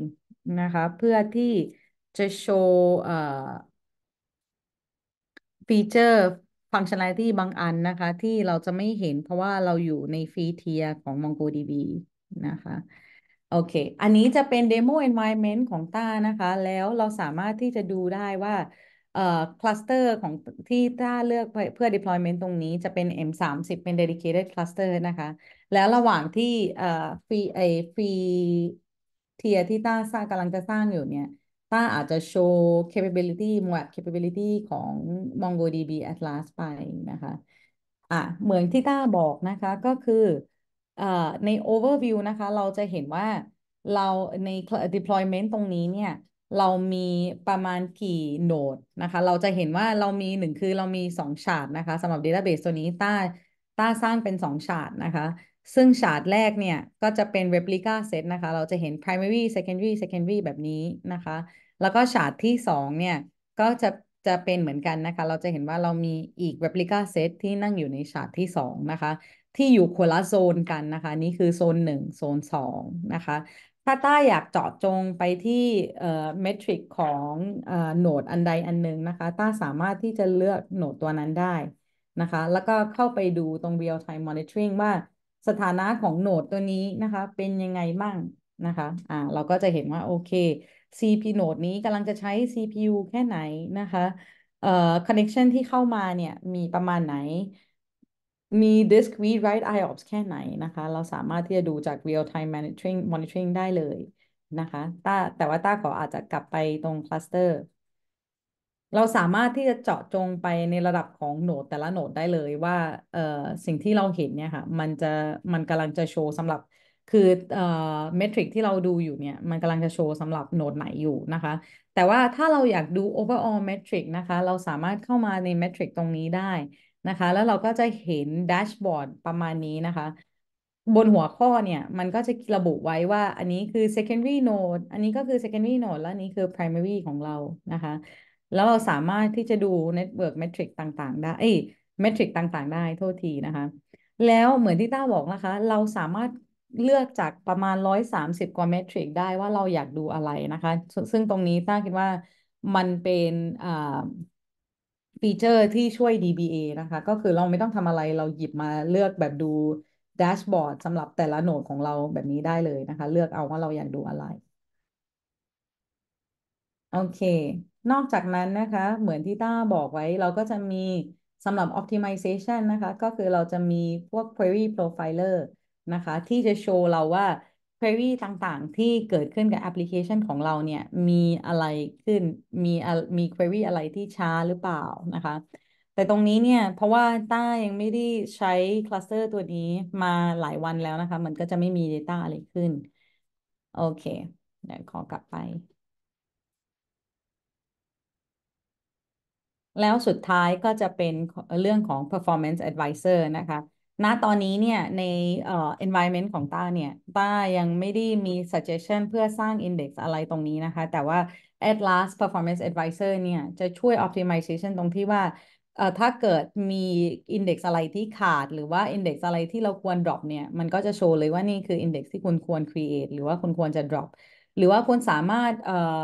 นะคะ เพื่อที่จะโชว์เอ่อฟีเจอร์ฟังชันล l i ี y บางอันนะคะ ที่เราจะไม่เห็นเพราะว่าเราอยู่ในฟรีเทียของ MongoDB นะคะ โอเค อันนี้จะเป็น Demo Environment ของต้านะคะ แล้วเราสามารถที่จะดูได้ว่าเอ่อคลัสเตอร์ของที่ต้าเลือกเพื่อ deployment ตรงนี้จะเป็น M30 เป็น dedicated cluster นะคะ แล้วระหว่างที่เอ่อฟรีไอฟรีเทียที่ต้าสร้างกำลังจะสร้างอยู่เนี่ยต้าอาจจะโชว์ capability มวด capability ของ MongoDB Atlas ไปนะคะ อ่ะ เหมือนที่ต้าบอกนะคะ ก็คืออ่อ ใน overview นะคะ เราจะเห็นว่าเราใน deployment ตรงนี้เนี่ย เรามีประมาณกี่โนดนะคะ เราจะเห็นว่าเรามีหนึ่งคือเรามีสองชาร์ตนะคะ สำหรับ database ตัวนี้ต้าต้าสร้างเป็นสองชาร์ตนะคะ ซึ่งฉาดแรกเนี่ย ก็จะเป็น replica set นะคะ เราจะเห็น primary secondary secondary แบบนี้นะคะแล้วก็ฉากที่สองเนี่ยก็จะจะเป็นเหมือนกันนะคะ เราจะเห็นว่าเรามีอีก replica set ที่นั่งอยู่ในฉากที่สองนะคะ ที่อยู่คนละโซน กันนะคะ นี่คือโซนหนึ่งโซนสองนะคะถ้าต้าอยากเจาะจงไปที่เอ่อเมทริกของเอ่อโหนดอันใดอันหนึ่งนะคะต้าสามารถที่จะเลือกโหนดตัวนั้นได้นะคะแล้วก็เข้าไปดูตรง real time monitoring ว่าสถานะของโหนดตัวนี้นะคะเป็นยังไงบ้างนะคะอ่าเราก็จะเห็นว่าโอเค CP โหนดนี้กำลังจะใช้ CPU แค่ไหนนะคะ เอ่อ connection ที่เข้ามาเนี่ย มีประมาณไหน มี disk read write IOPS แค่ไหนนะคะ เราสามารถที่จะดูจาก real time monitoring monitoring ได้เลยนะคะต้าแต่ว่าต้าขออาจจะกลับไปตรงคลัสเตอร์เราสามารถที่จะเจาะ จงไปในระดับของโหนดแต่ละโหนดได้เลยว่า เอ่อ สิ่งที่เรา เห็น เนี่ย ค่ะ มันจะ มันกำลังจะ โชว์สำหรับคือเอ่อเมทริก ที่เราดูอยู่เนี่ย มันกำลังจะโชว์สำหรับโหนดไหนอยู่นะคะ แต่ว่าถ้าเราอยากดู overall metric นะคะ เราสามารถเข้ามาใน metric ตรงนี้ได้นะคะ แล้วเราก็จะเห็นแดชบอร์ดประมาณนี้นะคะ บนหัวข้อเนี่ยมันก็จะ ระบุไว้ว่า อันนี้คือ secondary node อันนี้ก็คือ secondary node และนนี้คือ primary ของเรานะคะ แล้วเราสามารถที่จะดู network metric ต่างๆ ได้ เอ้ย metric ต่างๆ ได้โทษทีนะคะ แล้วเหมือนที่ต้าบอกนะคะ เราสามารถเลือกจากประมาณร้อยสามสิบกว่าเมทริกได้ว่าเราอยากดูอะไรนะคะ ซึ่งตรงนี้ต้าคิดว่ามันเป็นฟีเจอร์ที่ช่วย DBA นะคะ ก็คือเราไม่ต้องทำอะไรเราหยิบมาเลือกแบบดูแดชบอร์ดสำหรับแต่ละโหนดของเราแบบนี้ได้เลยนะคะ เลือกเอาว่าเราอยากดูอะไร โอเค นอกจากนั้นนะคะ เหมือนที่ต้าบอกไว้เราก็จะมีสำหรับ optimization นะคะ ก็คือเราจะมีพวก query profiler นะคะ ที่จะโชว์เราว่า query ต่างๆ ที่เกิดขึ้นกับแอปพลิเคชันของเราเนี่ย มีอะไรขึ้น มีมี query อะไรที่ช้าหรือเปล่านะคะ แต่ตรงนี้เนี่ย เพราะว่าต้ายังไม่ได้ใช้คลัสเตอร์ตัวนี้มาหลายวันแล้วนะคะ มันก็จะไม่มี Data อะไรขึ้น โอเคเดี๋ยวขอกลับไป แล้วสุดท้ายก็จะเป็นเรื่องของ performance advisor นะคะณตอนนี้เนี่ยในเอ่อ environment ของต้าเนี่ยต้ายังไม่ได้มี suggestion เพื่อสร้าง index อะไรตรงนี้นะคะ แต่ว่า Atlas Performance Advisor เนี่ยจะช่วย optimization ตรงที่ว่าเอ่อถ้าเกิดมี index อะไรที่ขาดหรือว่า index อะไรที่เราควร drop เนี่ย มันก็จะโชว์เลยว่านี่คือ index ที่คุณควร create หรือว่าคุณควรจะ drop หรือว่าคุณสามารถเอ่อ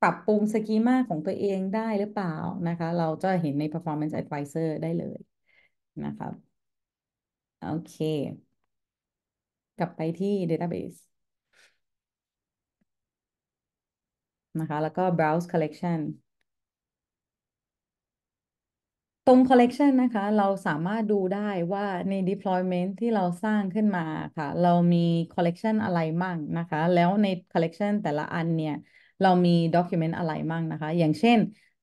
ปรับปรุงสกีมาของตัวเองได้หรือเปล่านะคะ เราจะเห็นใน performance advisor ได้เลยนะครับโอเค กลับไปที่ Database นะคะ แล้วก็ Browse Collection ตรง Collection นะคะเราสามารถดูได้ว่าใน Deployment ที่เราสร้างขึ้นมาค่ะ เรามี Collection อะไรมั่งนะคะ แล้วใน Collection แต่ละอันเนี่ย เรามี Document อะไรมั่งนะคะ อย่างเช่น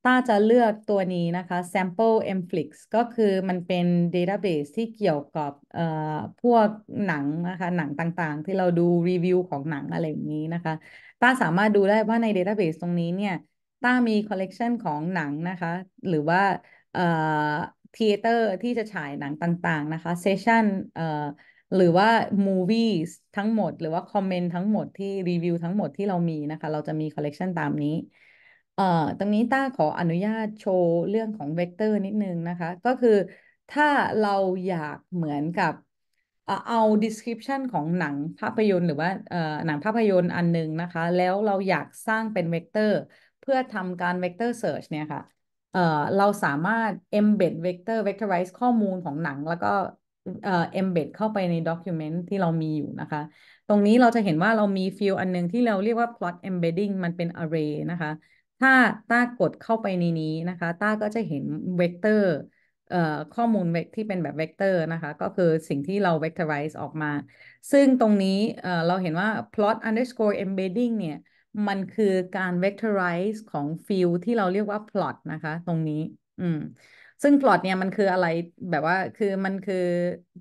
ต้าจะเลือกตัวนี้นะคะ Sample m f l i x ก็คือมันเป็น Database ที่เกี่ยวกับเอ่อพวกหนังนะคะหนังต่างๆ ที่เราดูรีวิวของหนังอะไรอย่างนี้นะคะต้าสามารถดูได้ว่าใน Database ตรงนี้เนี่ย ต้ามีคอลเลกชันของหนังนะคะ หรือว่าเอ่อทีเตอร์ที่จะฉายหนังต่างๆนะคะเซสชั่นเอ่อหรือว่ามูวี่ทั้งหมด หรือว่าคอมเมนต์ทั้งหมดที่รีวิวทั้งหมดที่เรามีนะคะเราจะมีคอลเลกชันตามนี้เอ่อตรงนี้ต้าขออนุญาตโชว์เรื่องของเวกเตอร์นิดนึงนะคะ ก็คือถ้าเราอยากเหมือนกับเอา description ของหนังภาพยนตร์ หรือว่าเอ่อหนังภาพยนตร์อันหนึงนะคะ แล้วเราอยากสร้างเป็นเวกเตอร์ เพื่อทำการเวกเตอร์เซิร์ชเนี่ยค่ะเอ่อเราสามารถ embed กเตอร์ vectorize ข้อมูลของหนังแล้วก็เอ่อ embed เข้าไปใน document ที่เรามีอยู่นะคะ ตรงนี้เราจะเห็นว่าเรามีฟิลอันหนึงที่เราเรียกว่า plot embedding มันเป็น array นะคะถ้าต้ากดเข้าไปในนี้นะคะต้าก็จะเห็นเวกเตอร์ข้อมูลเวกที่เป็นแบบเวกเตอร์นะคะ ก็คือสิ่งที่เราเวกเตอร์ไรซ์ออกมา ซึ่งตรงนี้เเราเห็นว่า plot underscore embedding เนี่ย มันคือการเวกเตอร์ไรซ์ของฟิลที่เราเรียกว่า plot นะคะ ตรงนี้อืมซึ่งพล็อตเนี่ยมันคืออะไร แบบว่าคือมันคือ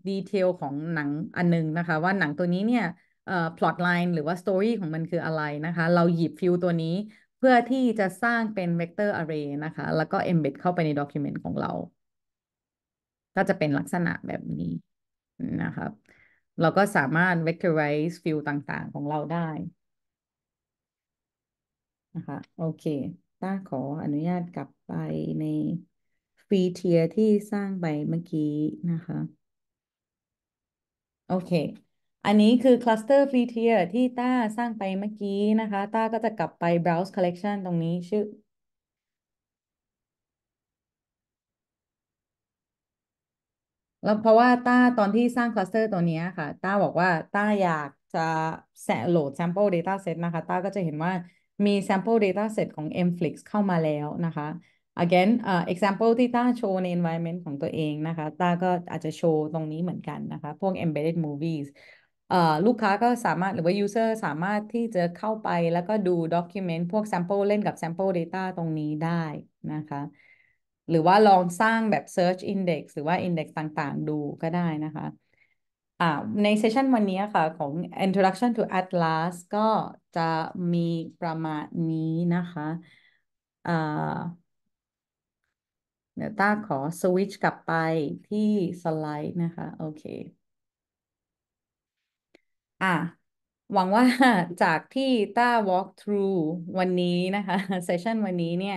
ดีเทลของหนังอันนึงนะคะ ว่าหนังตัวนี้เนี่ยเอ่อพล็อตไลน์หรือว่าสตอรี่ของมันคืออะไรนะคะ เราหยิบฟิลตัวนี้เพื่อที่จะสร้างเป็นเวกเตอร์อาร์เรย์นะคะ แล้วก็ embed เข้าไปใน document ของเรา ก็จะเป็นลักษณะแบบนี้นะครับ เราก็สามารถ vectorize field ต่างๆของเราได้นะคะ โอเค ต้าขออนุญาตกลับไปในฟีเทียที่สร้าง ไป เมื่อกี้นะคะ โอเคอันนี้คือคลัสเตอร์ฟรีเทียที่ต้าสร้างไปเมื่อกี้นะคะ ต้าก็จะกลับไป browse collection ตรงนี้ชื่อ แล้วเพราะว่าต้าตอนที่สร้างคลัสเตอร์ตัวนี้ค่ะ ต้าบอกว่าต้าอยากจะแสโหลด sample data set นะคะต้าก็จะเห็นว่ามี sample data set ของ mflix เข้ามาแล้วนะคะ again ่อ example ที่ต้าโชว์ใน environment ของตัวเองนะคะต้าก็อาจจะโชว์ตรงนี้เหมือนกันนะคะ พวก embedded movies ลูกค้าก็สามารถหรือว่า user สามารถที่จะเข้าไปแล้วก็ดู document พวก sample เล่นกับ sample data ตรงนี้ได้นะคะ หรือว่าลองสร้างแบบ search index หรือว่า index ต่างๆดูก็ได้นะคะ อ่า ในเซสชันวันนี้ค่ะ ของ introduction to atlas ก็จะมีประมาณนี้นะคะอ่าเดี๋ยวต้าขอสวิตช์กลับไปที่สไลด์นะคะ โอเคอ่ะหวังว่าจากที่ต้า walk through วันนี้นะคะเซสชันวันนี้เนี่ย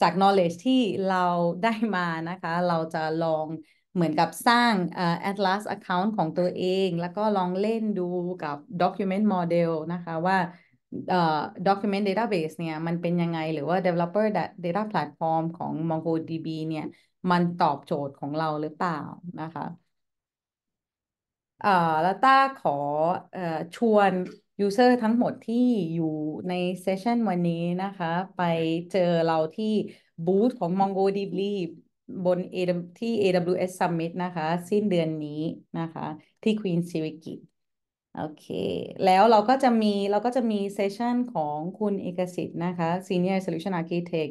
จาก knowledge ที่เราได้มานะคะ เราจะลองเหมือนกับสร้าง uh, Atlas account ของตัวเอง แล้วก็ลองเล่นดูกับ document model นะคะว่า uh, document database เนี่ยมันเป็นยังไงหรือว่า developer data platform ของ MongoDB เนี่ย มันตอบโจทย์ของเราหรือเปล่านะคะเอ่อแล้วต้าขอเอ่อชวน ยูเซอร์ ทั้งหมดที่อยู่ในเซสชันวันนี้ นะคะ ไปเจอเราที่บูธของ MongoDB บน A ที่ AWS Summit นะคะ สิ้นเดือนนี้ นะคะ ที่ Queen s ิริกิตโอเค แล้ว เราก็จะมี เราก็จะ มีเซสชันของคุณเอกสิทธิ์นะคะ Senior Solution Architect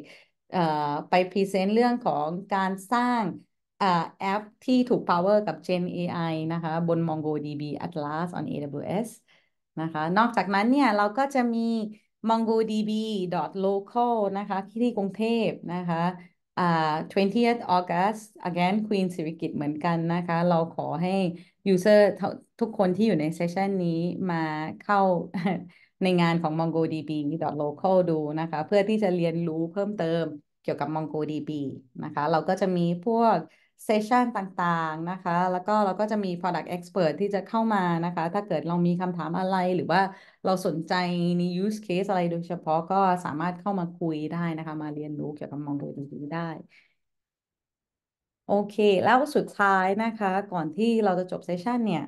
เอ่อไปพรีเซนต์เรื่องของการสร้างแอปที่ถูก power กับ Gen AI นะคะ บน MongoDB Atlas on AWS นะคะนอกจากนั้นเนี่ย เราก็จะมี mongodb.local นะคะที่กรุงเทพนะคะอ่า 20th August again Queen s i r i k i t เหมือนกันนะคะ เราขอให้ user ทุกคนที่อยู่ในเซสชันนี้มาเข้าในงานของ mongodb.local ดูนะคะ เพื่อที่จะเรียนรู้เพิ่มเติมเกี่ยวกับ MongoDB นะคะเราก็จะมีพวกเซสชันต่างๆนะคะ แล้วก็เราก็จะมี product expert ที่จะเข้ามานะคะ ถ้าเกิด เรามีคำถามอะไร หรือว่าเราสนใจ ใน use case อะไรโดยเฉพาะก็สามารถเข้ามาคุยได้นะคะ มาเรียนรู้เกี่ยวกับมองโดยดีได้ โอเค แล้วสุดท้ายนะคะ ก่อนที่เราจะจบเซสชันเนี่ย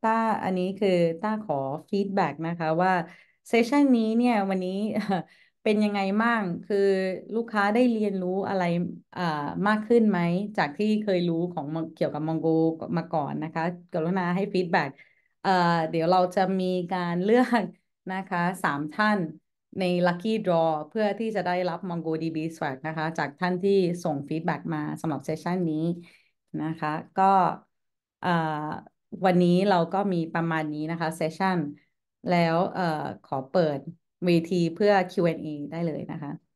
ต้า อันนี้คือต้าขอฟีดแบ็กนะคะ ว่าเซสชันนี้เนี่ยวันนี้เป็นยังไงบ้าง คือลูกค้าได้เรียนรู้อะไรอ่ามากขึ้นไหม จากที่เคยรู้ของเกี่ยวกับมองโกมาก่อนนะคะกรุณาให้ฟีดแบ็กเอ่อเดี๋ยวเราจะมีการเลือกนะคะสามท่านใน Lucky Draw เพื่อที่จะได้รับ MongoDB Swag นะคะ จากท่านที่ส่งฟีดแบ็กมาสำหรับเซสชันนี้นะคะ ก็เอ่อวันนี้เราก็มีประมาณนี้นะคะ เซสชันแล้วเอ่อขอเปิดเวทีเพื่อ Q&A ได้เลยนะคะ